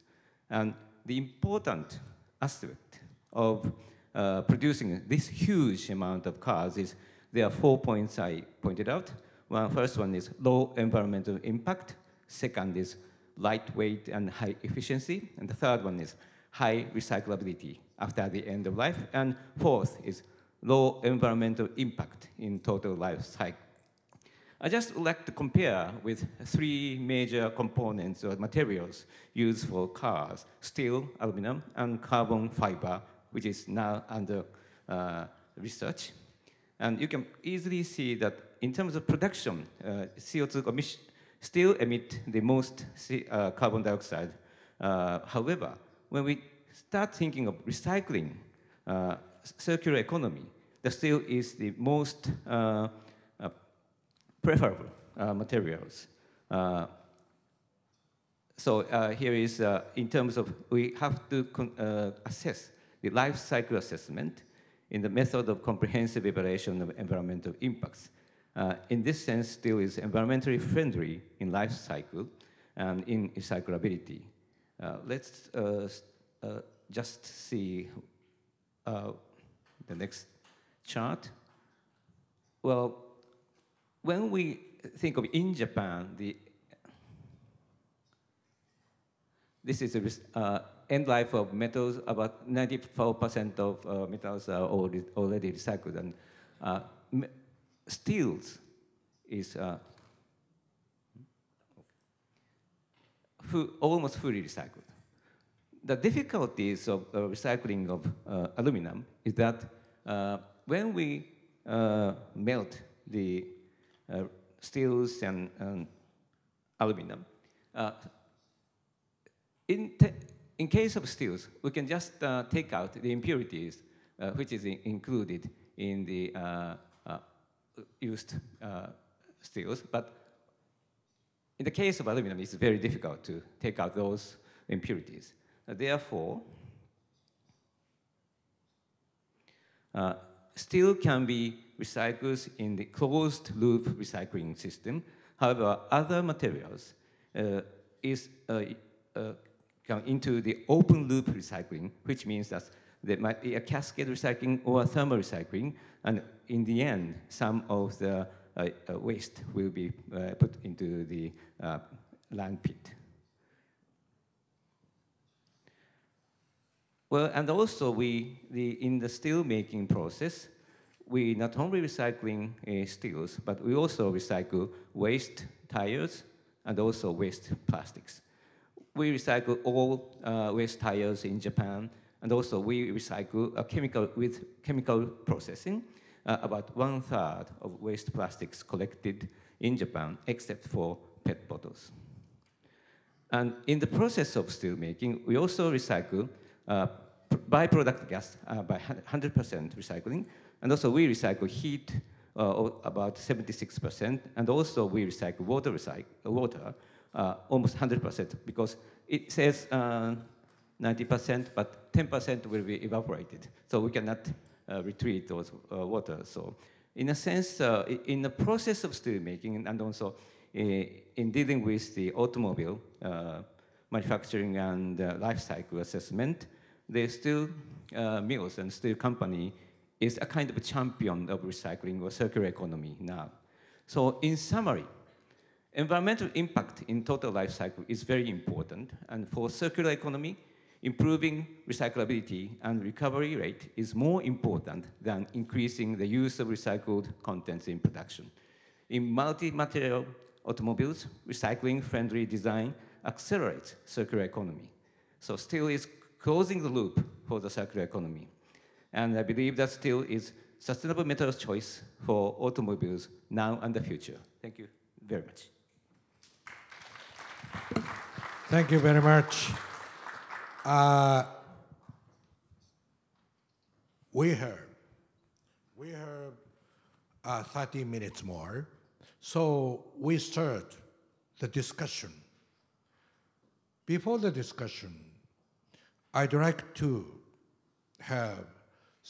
And the important aspect of uh, producing this huge amount of cars is there are four points I pointed out. One first one is low environmental impact. Second is lightweight and high efficiency. And the third one is high recyclability after the end of life. And fourth is low environmental impact in total life cycle I just like to compare with three major components or materials used for cars, steel, aluminum, and carbon fiber, which is now under uh, research. And you can easily see that in terms of production, uh, CO2 emission still emit the most C uh, carbon dioxide. Uh, however, when we start thinking of recycling, uh, circular economy, the steel is the most uh, preferable uh, materials. Uh, so uh, here is, in terms of, we have to assess the life cycle assessment in the method of comprehensive evaluation of environmental impacts. Uh, in this sense, steel is environmentally friendly in life cycle and in recyclability. Uh, let's uh, just see the next chart. Well, when we think of in Japan, the this is the uh, end life of metals. About 94% of uh, metals are already, already recycled, and uh, steels is uh, almost fully recycled. The difficulties of uh, recycling of uh, aluminum is that when we melt the uh, steels and, and aluminum. Uh, in, in case of steels, we can just uh, take out the impurities which is included in the used steels, but in the case of aluminum, it's very difficult to take out those impurities. Therefore, uh, steel can be recycles in the closed-loop recycling system. However, other materials uh, is uh, uh, come into the open-loop recycling, which means that there might be a cascade recycling or thermal recycling, and in the end, some of the uh, waste will be put into the land pit. Well, and also we, the, in the making process, we not only recycling uh, steels, but we also recycle waste tires and also waste plastics. We recycle all uh, waste tires in Japan, and also we recycle chemical with chemical processing. Uh, about one third of waste plastics collected in Japan, except for PET bottles. And in the process of steel making, we also recycle uh, byproduct gas uh, by 100% recycling, and also we recycle heat uh, about 76%, and also we recycle water, recycle, uh, water uh, almost 100% because it says 90%, uh, but 10% will be evaporated. So we cannot uh, retreat those water. So in a sense, in the process of steelmaking and also in dealing with the automobile manufacturing and life cycle assessment, there's still mills and steel company is a kind of a champion of recycling or circular economy now. So in summary, environmental impact in total life cycle is very important. And for circular economy, improving recyclability and recovery rate is more important than increasing the use of recycled contents in production. In multi-material automobiles, recycling-friendly design accelerates circular economy. So still, is closing the loop for the circular economy. And I believe that still is sustainable metals choice for automobiles now and the future. Thank you very much. Thank you very much. Uh, we heard, we heard uh, 30 minutes more. So we start the discussion. Before the discussion, I'd like to have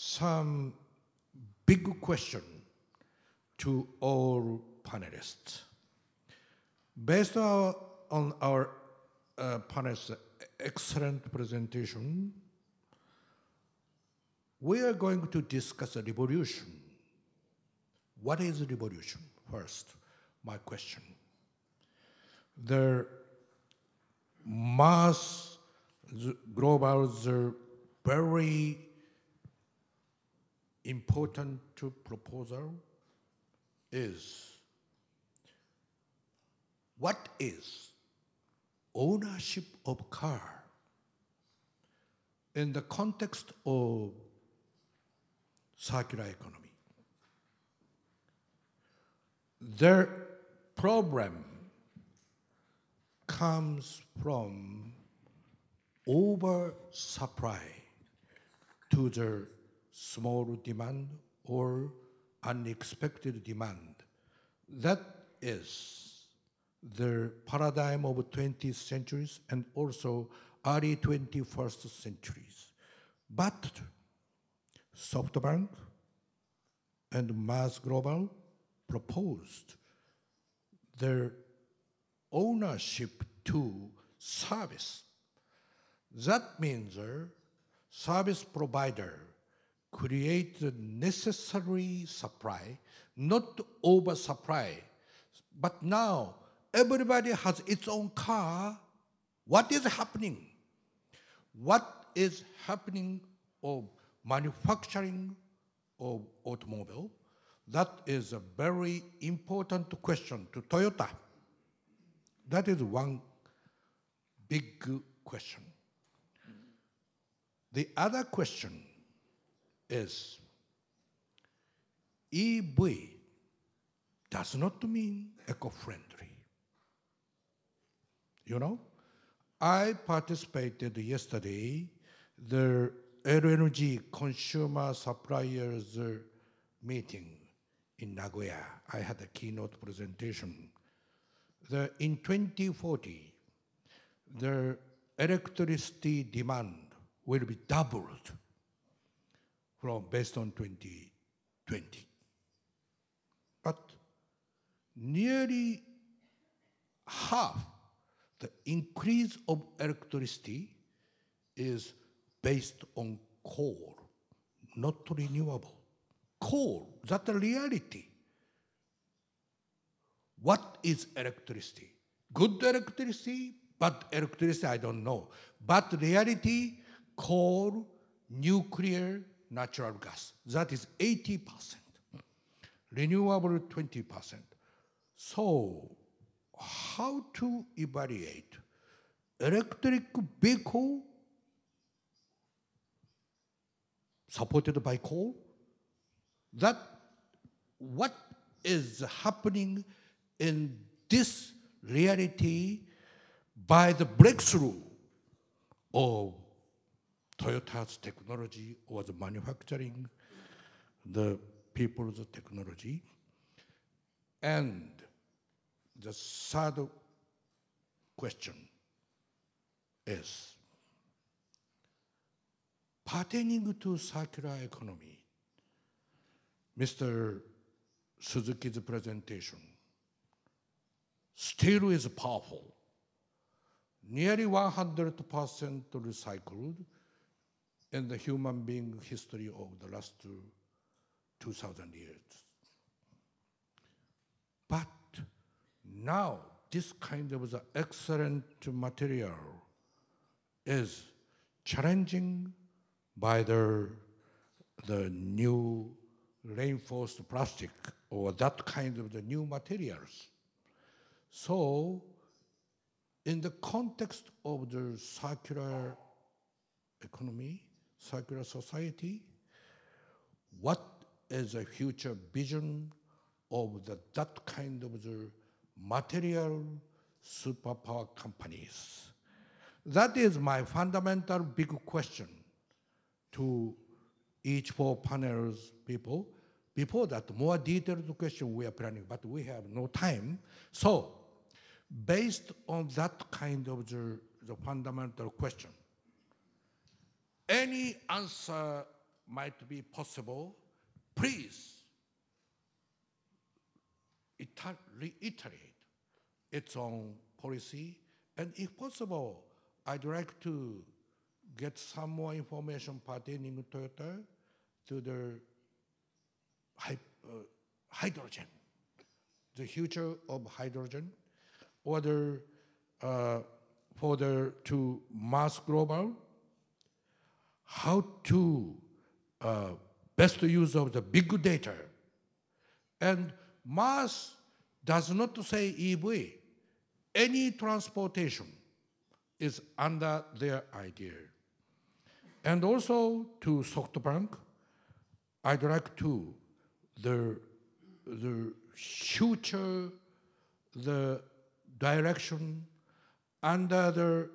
some big question to all panelists. Based on our uh, panelists' excellent presentation, we are going to discuss a revolution. What is a revolution? First, my question. The mass the global, the very important proposal is what is ownership of car in the context of circular economy. Their problem comes from oversupply to the small demand or unexpected demand. That is the paradigm of 20th centuries and also early 21st centuries. But SoftBank and Mars Global proposed their ownership to service. That means a uh, service provider create the necessary supply, not oversupply. But now everybody has its own car. What is happening? What is happening of manufacturing of automobile? That is a very important question to Toyota. That is one big question. The other question is e-way does not mean eco-friendly. You know, I participated yesterday the LNG consumer suppliers meeting in Nagoya. I had a keynote presentation. The, in 2040, the electricity demand will be doubled from based on 2020. But nearly half the increase of electricity is based on coal, not renewable. Coal, that's the reality. What is electricity? Good electricity, but electricity I don't know. But reality, coal, nuclear, natural gas. That is 80%. Renewable 20%. So how to evaluate electric vehicle supported by coal? That what is happening in this reality by the breakthrough of Toyota's technology was manufacturing the people's technology. And the third question is pertaining to circular economy, Mr. Suzuki's presentation still is powerful. Nearly 100% recycled, in the human being history of the last 2,000 years. But now this kind of the excellent material is challenging by the, the new reinforced plastic or that kind of the new materials. So in the context of the circular economy, circular society? What is the future vision of the, that kind of the material superpower companies? That is my fundamental big question to each four panels people. Before that, more detailed question we are planning, but we have no time. So, based on that kind of the, the fundamental question, any answer might be possible, please reiterate its own policy. And if possible, I'd like to get some more information pertaining to to the hy uh, hydrogen, the future of hydrogen, or uh, for the to mass global how to uh, best use of the big data. And Mars does not say EV. Any transportation is under their idea. And also to SoftBank, I'd like to the, the future, the direction under the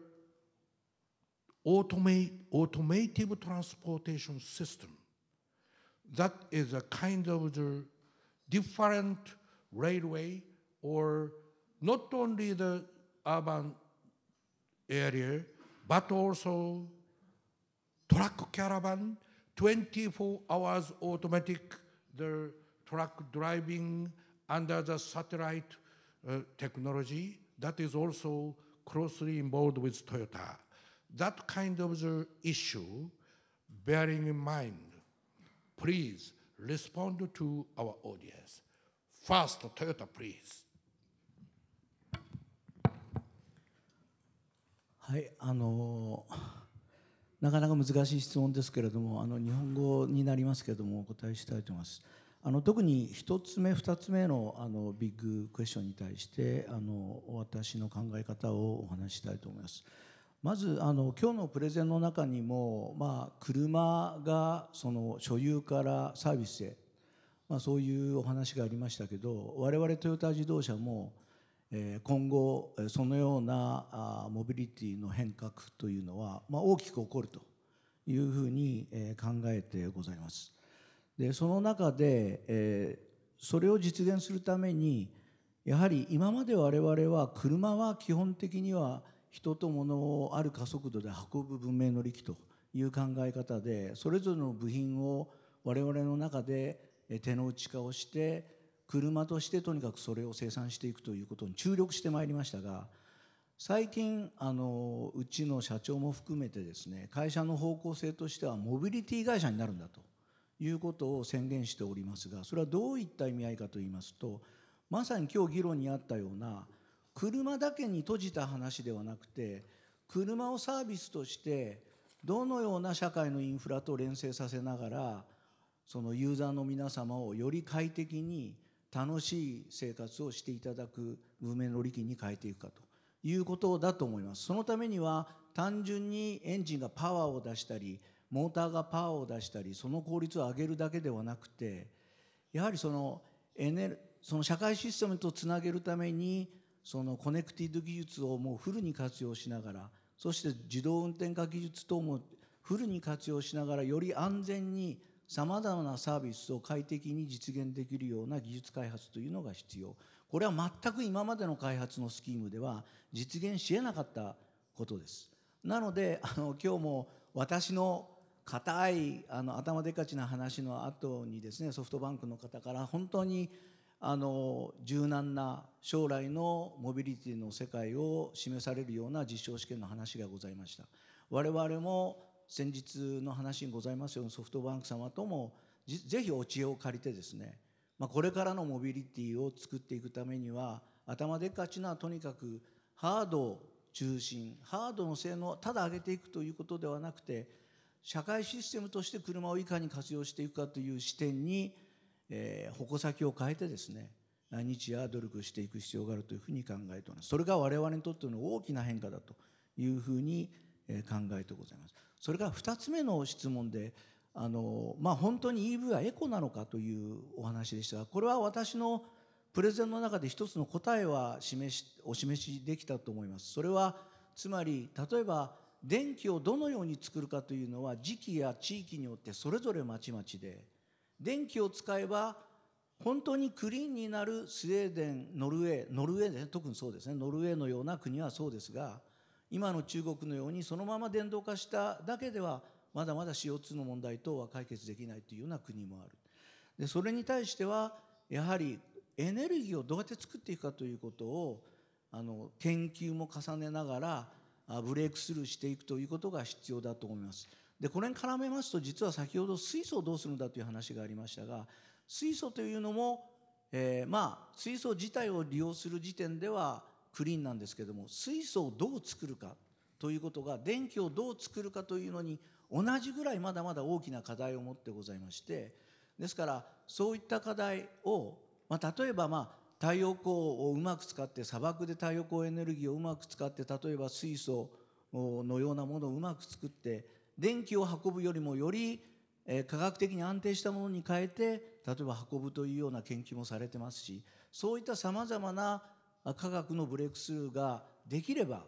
automate, automotive transportation system. That is a kind of the different railway or not only the urban area, but also truck caravan, 24 hours automatic the truck driving under the satellite uh, technology that is also closely involved with Toyota. that kind of the issue, bearing in mind, please respond to our audience. First, Toyota, please. はい、あのなかなか難しい質問ですけれども、あの日本語になりますけれどもお答えしたいと思います。あの特に1つ目2つ目のあのビッグクエスチョンに対してあの私の考え方をお話したいと思います。まずあの今日のプレゼンの中にも、まあ、車がその所有からサービスへ、まあ、そういうお話がありましたけど我々トヨタ自動車も今後そのようなモビリティの変革というのは、まあ、大きく起こるというふうに考えてございます。でその中でそれを実現するためにやはり今まで我々は車は基本的には人と物をある加速度で運ぶ文明の力という考え方でそれぞれの部品を我々の中で手の内化をして車としてとにかくそれを生産していくということに注力してまいりましたが最近あのうちの社長も含めてですね会社の方向性としてはモビリティ会社になるんだということを宣言しておりますがそれはどういった意味合いかといいますとまさに今日議論にあったような車だけに閉じた話ではなくて車をサービスとしてどのような社会のインフラと連携させながらそのユーザーの皆様をより快適に楽しい生活をしていただく文明の利器に変えていくかということだと思います。そのためには単純にエンジンがパワーを出したりモーターがパワーを出したりその効率を上げるだけではなくてやはりそのエネルその社会システムとつなげるためにそのコネクティッド技術をもうフルに活用しながらそして自動運転化技術等もフルに活用しながらより安全にさまざまなサービスを快適に実現できるような技術開発というのが必要これは全く今までの開発のスキームでは実現しえなかったことですなのであの今日も私の硬いあの頭でかちな話の後にですねソフトバンクの方から本当にあの柔軟な将来のモビリティの世界を示されるような実証試験の話がございました我々も先日の話にございますようにソフトバンク様ともぜひお知恵を借りてですね、まあ、これからのモビリティを作っていくためには頭でっかちなとにかくハード中心ハードの性能をただ上げていくということではなくて社会システムとして車をいかに活用していくかという視点にえー、矛先を変えてですね何日や努力していく必要があるというふうに考えておりますそれが我々にとっての大きな変化だというふうに考えてございますそれから2つ目の質問であの、まあ、本当に EV はエコなのかというお話でしたがこれは私のプレゼンの中で一つの答えは示しお示しできたと思いますそれはつまり例えば電気をどのように作るかというのは時期や地域によってそれぞれまちまちで電気を使えば本当にクリーンになるスウェーデンノルウェーノルウェーで、ね、特にそうですねノルウェーのような国はそうですが今の中国のようにそのまま電動化しただけではまだまだ CO2 の問題等は解決できないというような国もあるでそれに対してはやはりエネルギーをどうやって作っていくかということをあの研究も重ねながらブレイクスルーしていくということが必要だと思います。でこれに絡めますと実は先ほど水素をどうするんだという話がありましたが水素というのも、えー、まあ水素自体を利用する時点ではクリーンなんですけども水素をどう作るかということが電気をどう作るかというのに同じぐらいまだまだ大きな課題を持ってございましてですからそういった課題を、まあ、例えばまあ太陽光をうまく使って砂漠で太陽光エネルギーをうまく使って例えば水素のようなものをうまく作って電気を運ぶよりもより科学的に安定したものに変えて例えば運ぶというような研究もされてますしそういったさまざまな科学のブレイクスルーができれば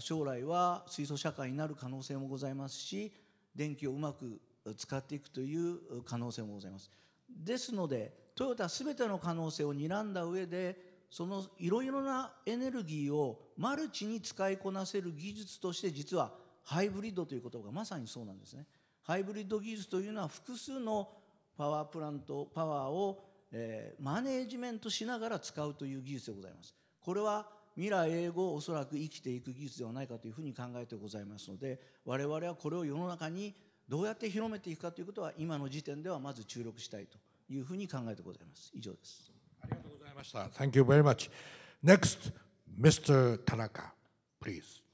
将来は水素社会になる可能性もございますし電気をうまく使っていくという可能性もございます。ですのでトヨタ全ての可能性を睨んだ上でそのいろいろなエネルギーをマルチに使いこなせる技術として実はハイブリッドという言葉がまさにそうなんですねハイブリッド技術というのは複数のパワープラントパワーを、えー、マネージメントしながら使うという技術でございますこれは未来永劫おそらく生きていく技術ではないかというふうに考えてございますので我々はこれを世の中にどうやって広めていくかということは今の時点ではまず注力したいというふうに考えてございます以上ですありがとうございました Thank you very much Next Mr. Tanaka please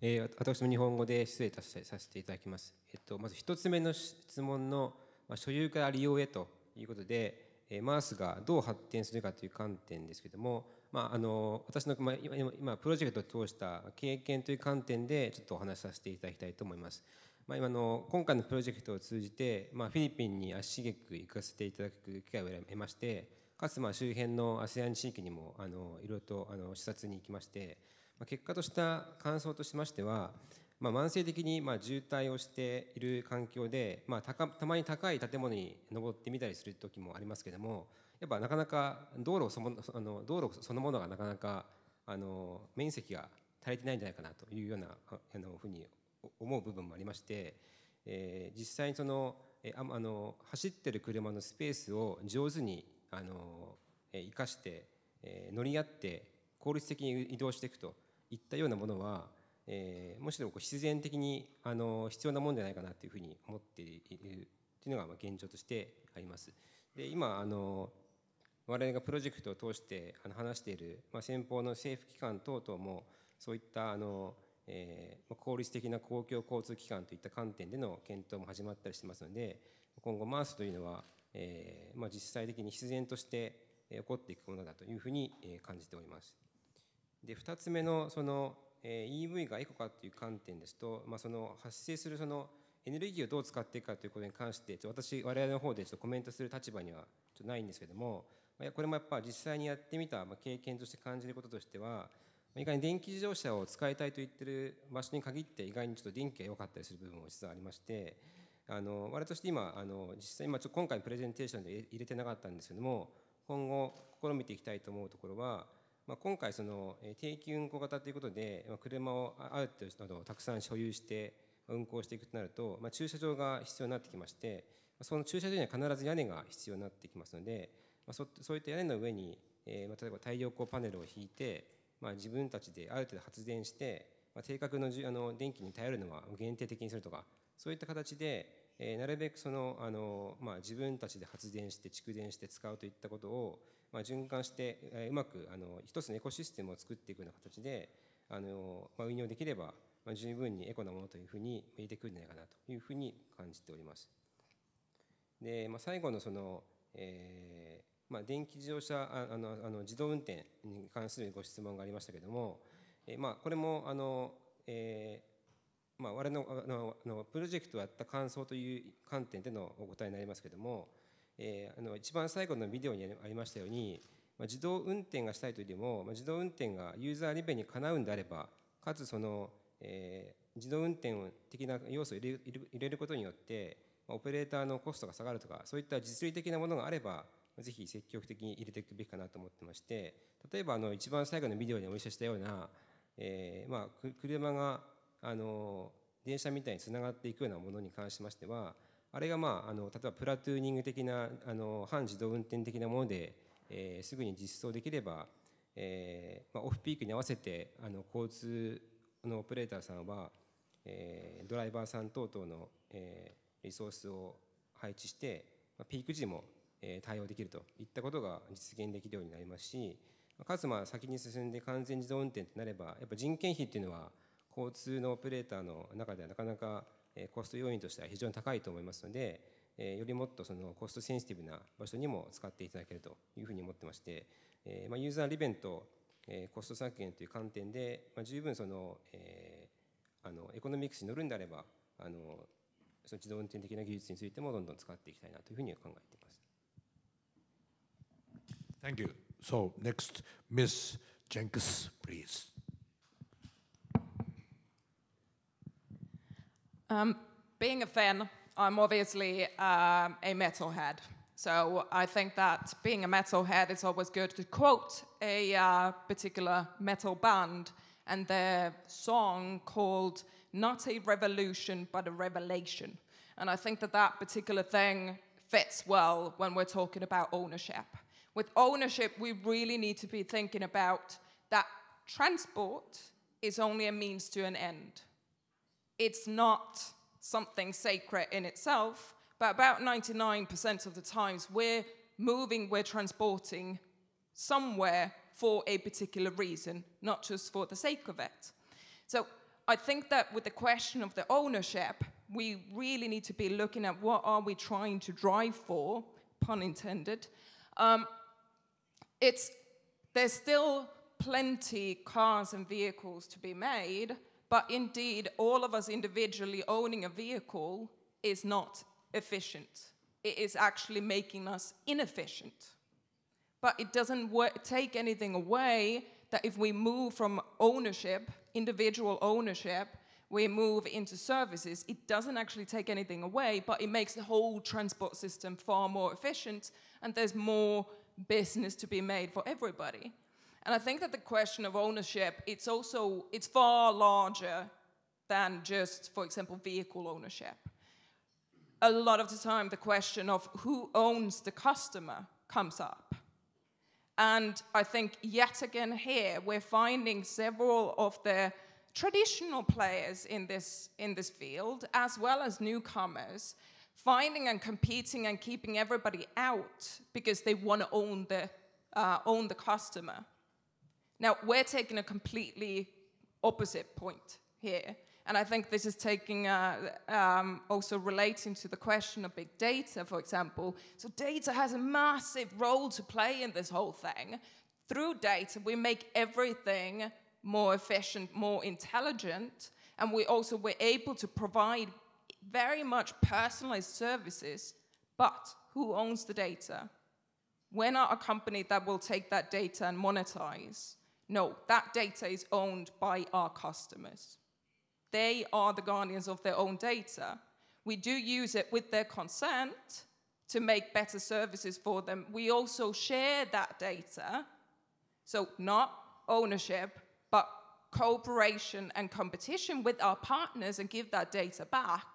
えー、私も日本語で失礼させていただきます。えっと、まず1つ目の質問の、まあ、所有から利用へということで、えー、マースがどう発展するかという観点ですけども、まあ、あの私の、まあ、今今プロジェクトを通した経験という観点でちょっとお話しさせていただきたいと思います。まあ、今の今回のプロジェクトを通じて、まあ、フィリピンに足しげく行かせていただく機会を得ましてかつまあ周辺の ASEAN 地域にもあのいろいろとあの視察に行きましてまあ、結果とした感想としましては、まあ、慢性的にまあ渋滞をしている環境で、まあ、たかたまに高い建物に登ってみたりする時もありますけどもやっぱなかなか道路そのあの道路そのものがなかなかあの面積が足りてないんじゃないかなというようなあのふうに思う部分もありまして、えー、実際にそのああの走ってる車のスペースを上手にあの生かして、えー、乗り合って効率的に移動していくと。いったようなものは、えー、もしろこう必然的にあの必要なもんじゃないかなというふうに思っているというのが現状としてあります。で今あの我々がプロジェクトを通して話している、まあ、先方の政府機関等々もそういったあの、えー、効率的な公共交通機関といった観点での検討も始まったりしてますので今後マースというのは、えーまあ、実際的に必然として起こっていくものだというふうに感じております。で2つ目のその EV がエコかという観点ですと、まあ、その発生するそのエネルギーをどう使っていくかということに関して私我々の方でちょっとコメントする立場にはちょっとないんですけどもこれもやっぱ実際にやってみた経験として感じることとしてはいかに電気自動車を使いたいと言ってる場所に限って意外にちょっと電気が良かったりする部分も実はありましてあの我として今あの実際今ちょ今回のプレゼンテーションで入れてなかったんですけども今後試みていきたいと思うところはまあ、今回その定期運行型ということで、まあ、車をある程度たくさん所有して運行していくとなると、まあ、駐車場が必要になってきましてその駐車場には必ず屋根が必要になってきますので、まあ、そそういった屋根の上に、えーまあ、例えば太陽光パネルを引いて、まあ、自分たちである程度発電して、まあ、定格のじあの電気に頼るのは限定的にするとかそういった形で、えー、なるべくそのあの、まあ、自分たちで発電して蓄電して使うといったことをまあ、循環して、えー、うまくあの一つのエコシステムを作っていくような形であの、まあ、運用できれば、まあ、十分にエコなものというふうに見えてくるんじゃないかなというふうに感じております。で、まあ、最後のその、えーまあ、電気自動車あのあの自動運転に関するご質問がありましたけれども、えまあ、これもあの、えーまあ、我々のあのプロジェクトをやった感想という観点でのお答えになりますけれども、えー、あの一番最後のビデオにありましたように、まあ、自動運転がしたいというよりも、まあ、自動運転がユーザー利便にかなうんであればかつその、えー、自動運転的な要素を入れることによって、まあ、オペレーターのコストが下がるとかそういった実利的なものがあればぜひ積極的に入れていくべきかなと思ってまして例えばあの一番最後のビデオにお見せしたような、えーまあ、車があの電車みたいにつながっていくようなものに関しましてはあれが、まあ、あの例えばプラトゥーニング的なあの半自動運転的なもので、えー、すぐに実装できれば、えーまあ、オフピークに合わせてあの交通のオペレーターさんは、えー、ドライバーさん等々の、えー、リソースを配置して、まあ、ピーク時も、えー、対応できるといったことが実現できるようになりますしかつまあ先に進んで完全自動運転となればやっぱ人件費っていうのは交通のオペレーターの中ではなかなかコスト要因としては非常に高いと思いますのでよりもっとそのコストセンシティブな場所にも使っていただけるというふうに思ってましてまあユーザー利便とコスト削減という観点でまあ十分そのえあのエコノミクスに乗るんであればあのその自動運転的な技術についてもどんどん使っていきたいなというふうに考えています。Thank you. So next, Ms. Jenkins, please. Um, being a fan, I'm obviously um, a metalhead. So I think that being a metalhead, it's always good to quote a uh, particular metal band and their song called Not a Revolution, but a Revelation. And I think that that particular thing fits well when we're talking about ownership. With ownership, we really need to be thinking about that transport is only a means to an end it's not something sacred in itself, but about 99% of the times we're moving, we're transporting somewhere for a particular reason, not just for the sake of it. So I think that with the question of the ownership, we really need to be looking at what are we trying to drive for, pun intended. Um, it's, there's still plenty cars and vehicles to be made, but indeed, all of us individually owning a vehicle is not efficient. It is actually making us inefficient. But it doesn't work, take anything away that if we move from ownership, individual ownership, we move into services, it doesn't actually take anything away, but it makes the whole transport system far more efficient and there's more business to be made for everybody. And I think that the question of ownership, it's also, it's far larger than just, for example, vehicle ownership. A lot of the time, the question of who owns the customer comes up. And I think yet again here, we're finding several of the traditional players in this, in this field, as well as newcomers, finding and competing and keeping everybody out because they want to own the, uh, own the customer. Now, we're taking a completely opposite point here. And I think this is taking, uh, um, also relating to the question of big data, for example. So, data has a massive role to play in this whole thing. Through data, we make everything more efficient, more intelligent, and we also were able to provide very much personalized services. But who owns the data? we are not a company that will take that data and monetize? No, that data is owned by our customers. They are the guardians of their own data. We do use it with their consent to make better services for them. We also share that data. So, not ownership, but cooperation and competition with our partners and give that data back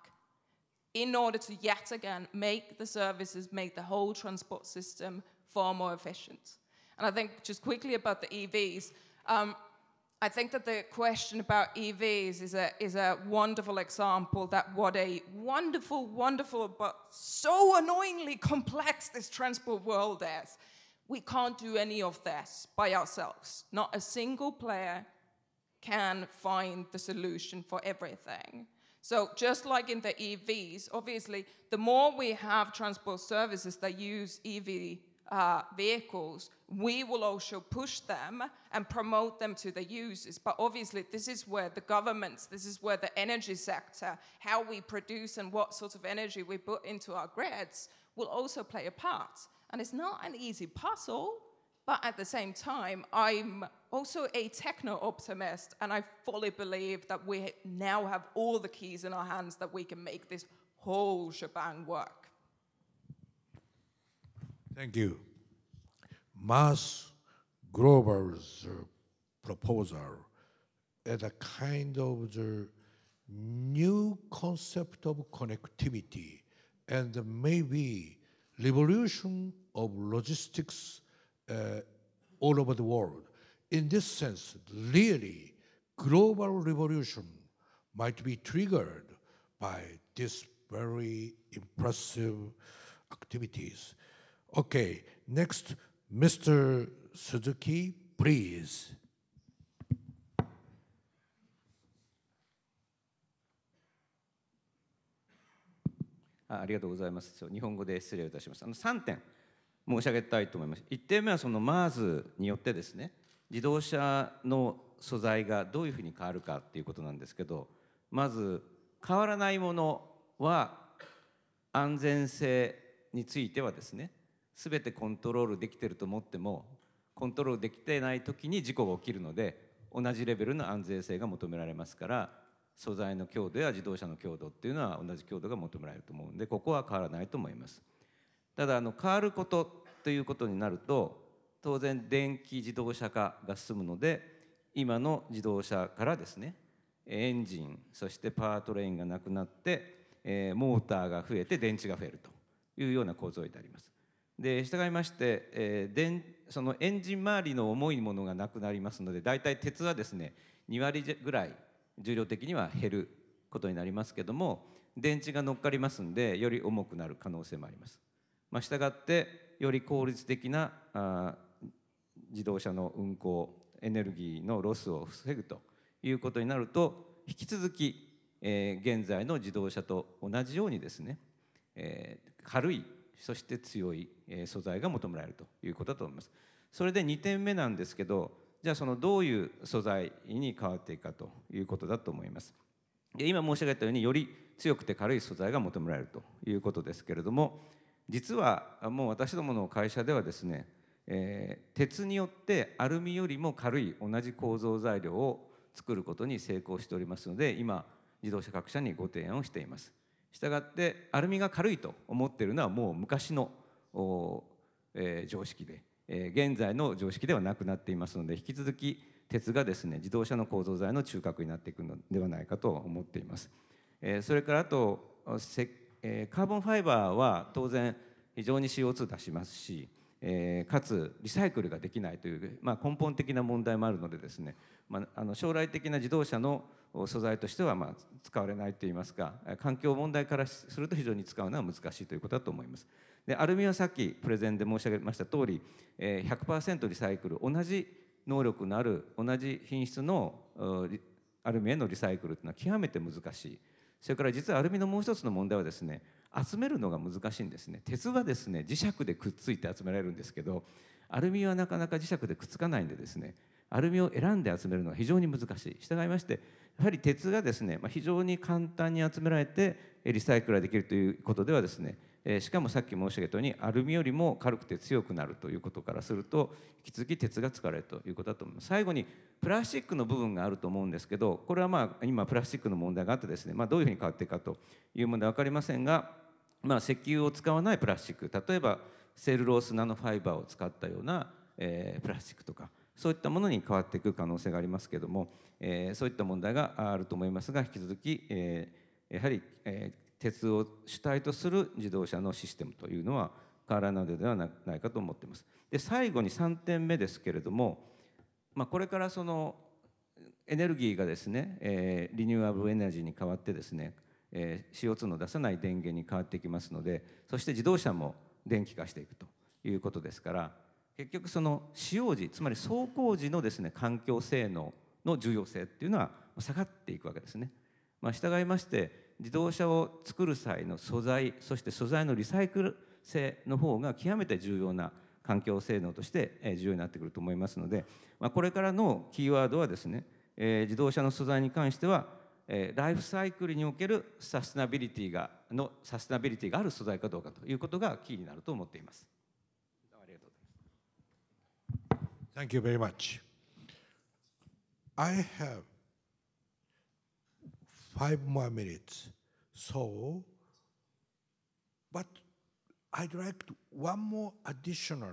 in order to yet again make the services, make the whole transport system far more efficient. And I think just quickly about the EVs, um, I think that the question about EVs is a, is a wonderful example that what a wonderful, wonderful, but so annoyingly complex this transport world is. We can't do any of this by ourselves. Not a single player can find the solution for everything. So just like in the EVs, obviously, the more we have transport services that use EV uh, vehicles, we will also push them and promote them to the users. But obviously, this is where the governments, this is where the energy sector, how we produce and what sort of energy we put into our grids will also play a part. And it's not an easy puzzle, but at the same time, I'm also a techno optimist, and I fully believe that we now have all the keys in our hands that we can make this whole shebang work. Thank you. Mass Grover's uh, proposal is a kind of the new concept of connectivity and maybe revolution of logistics uh, all over the world. In this sense, really, global revolution might be triggered by these very impressive activities. Okay, next, Mr. Suzuki, please. ありがとうございます。日本語で失礼いたします。あの3点申し上げたいと思います。1点目はその MARS によってですね、自動車の素材がどういうふうに変わるかっていうことなんですけど、まず変わらないものは安全性についてはですね全てコントロールできてると思ってもコントロールできてない時に事故が起きるので同じレベルの安全性が求められますから素材の強度や自動車の強度っていうのは同じ強度が求められると思うんでここは変わらないと思います。ただあの変わることということになると当然電気自動車化が進むので今の自動車からですねエンジンそしてパートレインがなくなってモーターが増えて電池が増えるというような構造になります。で従いまして、えー、でそのエンジン周りの重いものがなくなりますので大体鉄はですね2割ぐらい重量的には減ることになりますけども電池が乗っかりますんでより重くなる可能性もあります。まあ、したがってより効率的なあ自動車の運行エネルギーのロスを防ぐということになると引き続き、えー、現在の自動車と同じようにですね、えー、軽いそして強い素材が求められるということだと思います。それで2点目なんですけどじゃあそのどういう素材に変わっていくかということだと思います。で今申し上げたようにより強くて軽い素材が求められるということですけれども実はもう私どもの会社ではですね、えー、鉄によってアルミよりも軽い同じ構造材料を作ることに成功しておりますので今自動車各社にご提案をしています。したがってアルミが軽いと思ってるのはもう昔の、えー、常識で、えー、現在の常識ではなくなっていますので引き続き鉄がですね自動車の構造材の中核になっていくのではないかと思っています。えー、それからあと、えー、カーボンファイバーは当然非常に CO2 出しますしえー、かつリサイクルができないという、まあ、根本的な問題もあるのでですね、まあ、あの将来的な自動車の素材としてはま使われないといいますか環境問題からすると非常に使うのは難しいということだと思います。でアルミはさっきプレゼンで申し上げました通り、え100%リサイクル同じ能力のある同じ品質のアルミへのリサイクルというのは極めて難しいそれから実はアルミのもう一つの問題はですね集めるのが難しいんですね鉄はですね磁石でくっついて集められるんですけどアルミはなかなか磁石でくっつかないんでですねアルミを選んで集めるのは非常に難しい従いましてやはり鉄がですね、まあ、非常に簡単に集められてリサイクルができるということではですねしかもさっき申し上げたようにアルミよりも軽くて強くなるということからすると引き続き鉄が使われるということだと思います最後にプラスチックの部分があると思うんですけどこれはまあ今プラスチックの問題があってですね、まあ、どういうふうに変わっていくかという問題は分かりませんがまあ、石油を使わないプラスチック例えばセルロースナノファイバーを使ったような、えー、プラスチックとかそういったものに変わっていく可能性がありますけれども、えー、そういった問題があると思いますが引き続き、えー、やはり、えー、鉄を主体とする自動車のシステムというのは変わらないのではないかと思っています。で最後に3点目ですけれども、まあ、これからそのエネルギーがですね、えー、リニューアブルエネルギーに変わってですねえー、CO2 の出さない電源に変わっていきますのでそして自動車も電気化していくということですから結局その使用時つまり走行時のですね環境性能の重要性っていうのは下がっていくわけですね。まあ、従いまして自動車を作る際の素材そして素材のリサイクル性の方が極めて重要な環境性能として重要になってくると思いますので、まあ、これからのキーワードはですね、えー、自動車の素材に関してはえライフサイクルにおけるサステナビリティがのサステナビリティがある素材かどうかということがキーになると思っています。ありがとうございます。Thank you very much. I have five more minutes, so but I'd like to, one more additional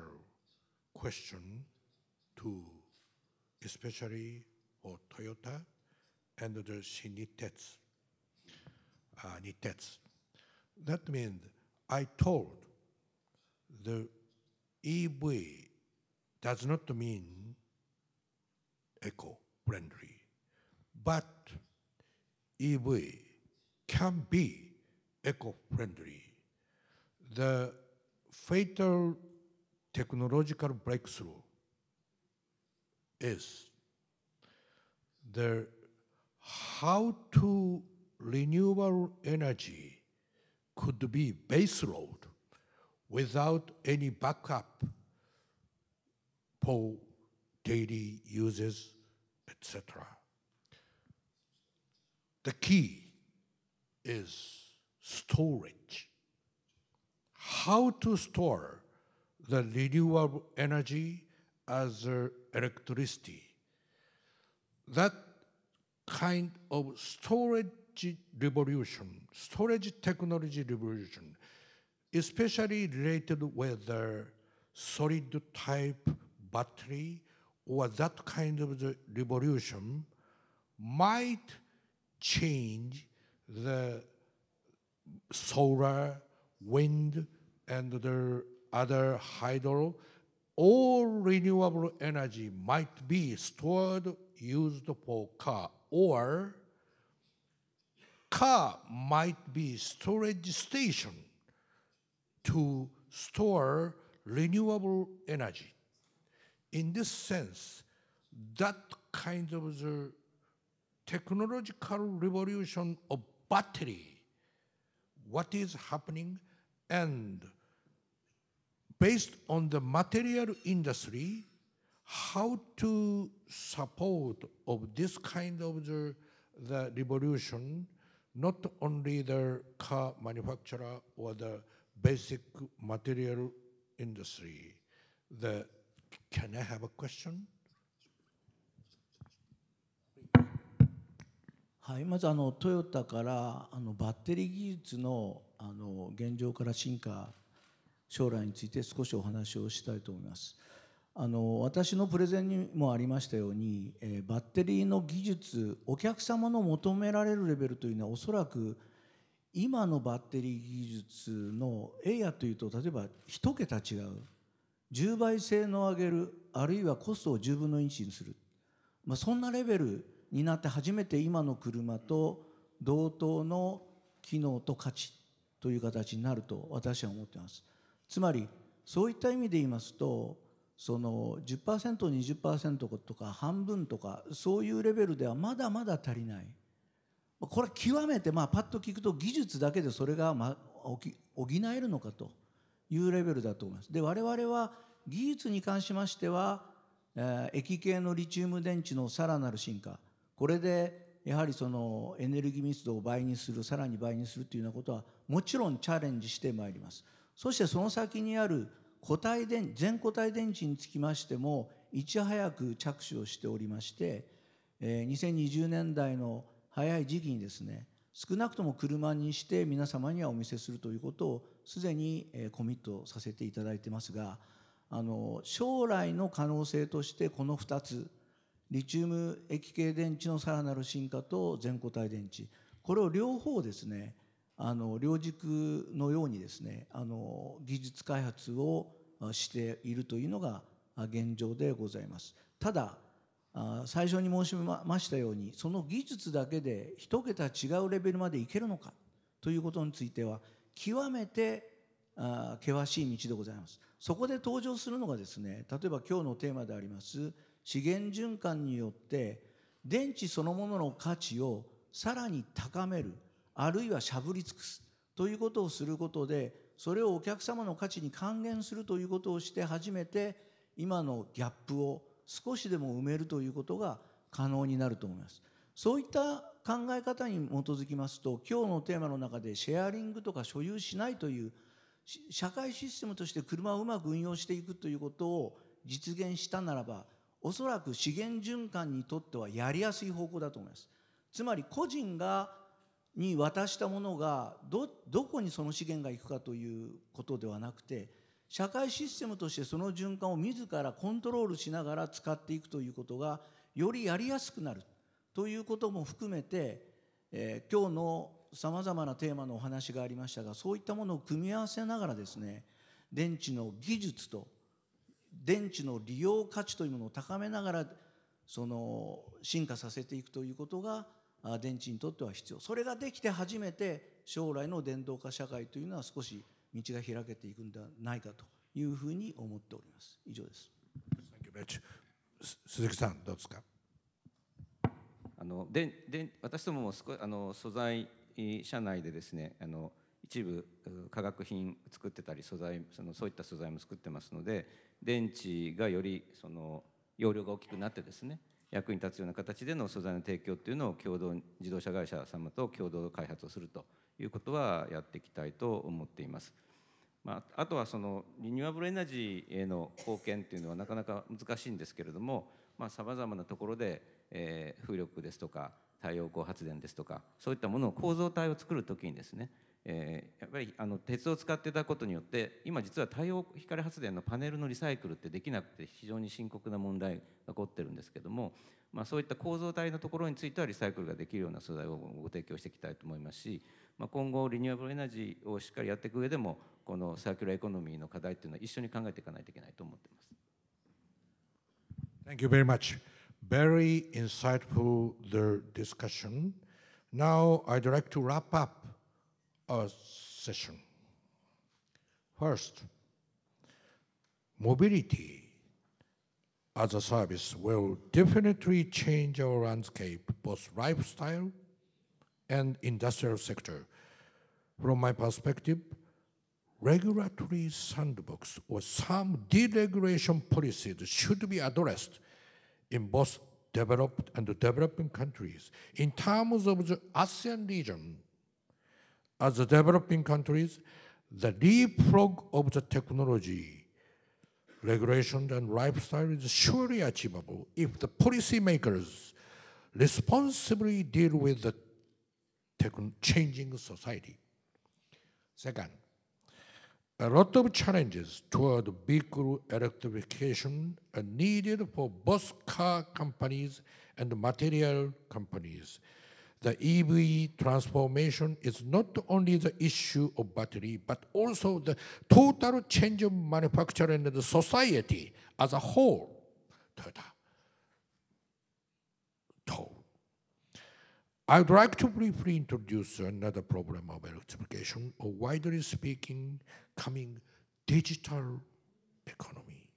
question to especially for Toyota. and the shinitetsu. Uh, ah, nitetsu. That means I told the EV does not mean eco-friendly, but EV can be eco-friendly. The fatal technological breakthrough is the how to renewable energy could be baseload without any backup for daily uses, etc. The key is storage. How to store the renewable energy as electricity. That kind of storage revolution, storage technology revolution, especially related with the solid type battery or that kind of the revolution might change the solar, wind, and the other hydro, all renewable energy might be stored, used for car or car might be storage station to store renewable energy. In this sense, that kind of the technological revolution of battery, what is happening, and based on the material industry, how to support of this kind of the, the revolution, not only the car manufacturer or the basic material industry. The, can I have a question? はい、まずあのトヨタからあのバッテリー技術のあの現状から進化将来について少しお話をしたいと思います。あの私のプレゼンにもありましたように、えー、バッテリーの技術お客様の求められるレベルというのはおそらく今のバッテリー技術のエイヤというと例えば1桁違う10倍性能を上げるあるいはコストを10分の1にする、まあ、そんなレベルになって初めて今の車と同等の機能と価値という形になると私は思っています。つまりそういった意味で言いますとその 10%20% とか半分とかそういうレベルではまだまだ足りないこれは極めてまあパッと聞くと技術だけでそれがま補えるのかというレベルだと思います。で我々は技術に関しましては、え液系のリチウム電池のさらなる進化これでやはりそのエネルギー密度を倍にするさらに倍にするというようなことはもちろんチャレンジしてまいります。そしてその先にある固体電全固体電池につきましてもいち早く着手をしておりまして、え2020年代の早い時期にですね少なくとも車にして皆様にはお見せするということをすでにコミットさせていただいてますがあの将来の可能性としてこの2つリチウム液系電池のさらなる進化と全固体電池これを両方ですねあの両軸のようにですねあの技術開発をしているというのが現状でございます。ただ最初に申しましたようにその技術だけで一桁違うレベルまでいけるのかということについては極めて険しい道でございますそこで登場するのがですね例えば今日のテーマであります資源循環によって電池そのものの価値をさらに高めるあるいはしゃぶり尽くすということをすることでそれをお客様の価値に還元するということをして初めて今のギャップを少しでも埋めるということが可能になると思います。そういった考え方に基づきますと今日のテーマの中でシェアリングとか所有しないという社会システムとして車をうまく運用していくということを実現したならばおそらく資源循環にとってはやりやすい方向だと思います。つまり個人がに渡したものがどどこにその資源がいくかということではなくて社会システムとしてその循環を自らコントロールしながら使っていくということがよりやりやすくなるということも含めて、えー、今日のさまざまなテーマのお話がありましたがそういったものを組み合わせながらですね電池の技術と電池の利用価値というものを高めながらその進化させていくということが電池にとっては必要それができて初めて将来の電動化社会というのは少し道が開けていくんではないかというふうに思っております以上です鈴木さんどうですかあのでで私どももあの素材社内でですねあの一部化学品作ってたり素材そのそういった素材も作ってますので電池がよりその容量が大きくなってですね役に立つような形での素材の提供っていうのを共同自動車会社様と共同開発をするということはやっていきたいと思っています。まあ、あとはそのリニューアブルエナジーへの貢献っていうのはなかなか難しいんですけれどもさまざ、あ、まなところで、えー、風力ですとか太陽光発電ですとかそういったものを構造体を作る時にですねえー、やっぱりあの鉄を使ってたことによって今実は太陽光発電のパネルのリサイクルってできなくて非常に深刻な問題が起こってるんですけども、まあ、そういった構造体のところについてはリサイクルができるような素材をご提供していきたいと思いますし、まあ、今後リニューアブルエナジーをしっかりやっていく上でもこのサーキュラーエコノミーの課題っていうのは一緒に考えていかないといけないと思っています。Thank you very much. Very insightful the discussion. Now I'd like to wrap up our session. First, mobility as a service will definitely change our landscape, both lifestyle and industrial sector. From my perspective, regulatory sandbox or some deregulation policies should be addressed in both developed and developing countries. In terms of the ASEAN region, as the developing countries, the leapfrog of the technology, regulation and lifestyle is surely achievable if the policymakers responsibly deal with the changing society. Second, a lot of challenges toward vehicle electrification are needed for bus car companies and material companies the EV transformation is not only the issue of battery, but also the total change of manufacturing and the society as a whole. I would like to briefly introduce another problem of electrification, or widely speaking, coming digital economy.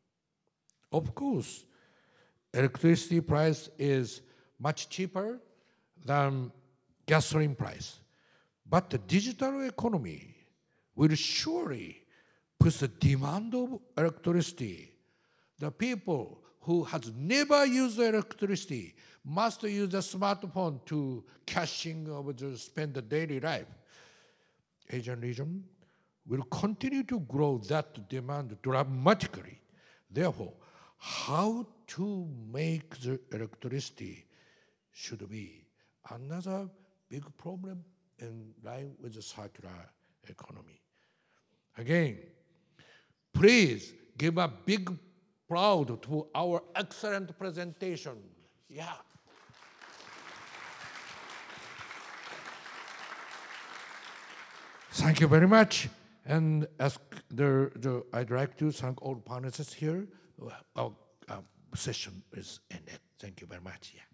Of course, electricity price is much cheaper than gasoline price. But the digital economy will surely push the demand of electricity. The people who has never used electricity must use a smartphone to cashing or to spend the daily life. Asian region will continue to grow that demand dramatically. Therefore, how to make the electricity should be another big problem in line with the circular economy. Again, please give a big proud to our excellent presentation. Yeah. Thank you very much. And as the, the, I'd like to thank all panelists here. Our, our session is ended. Thank you very much. Yeah.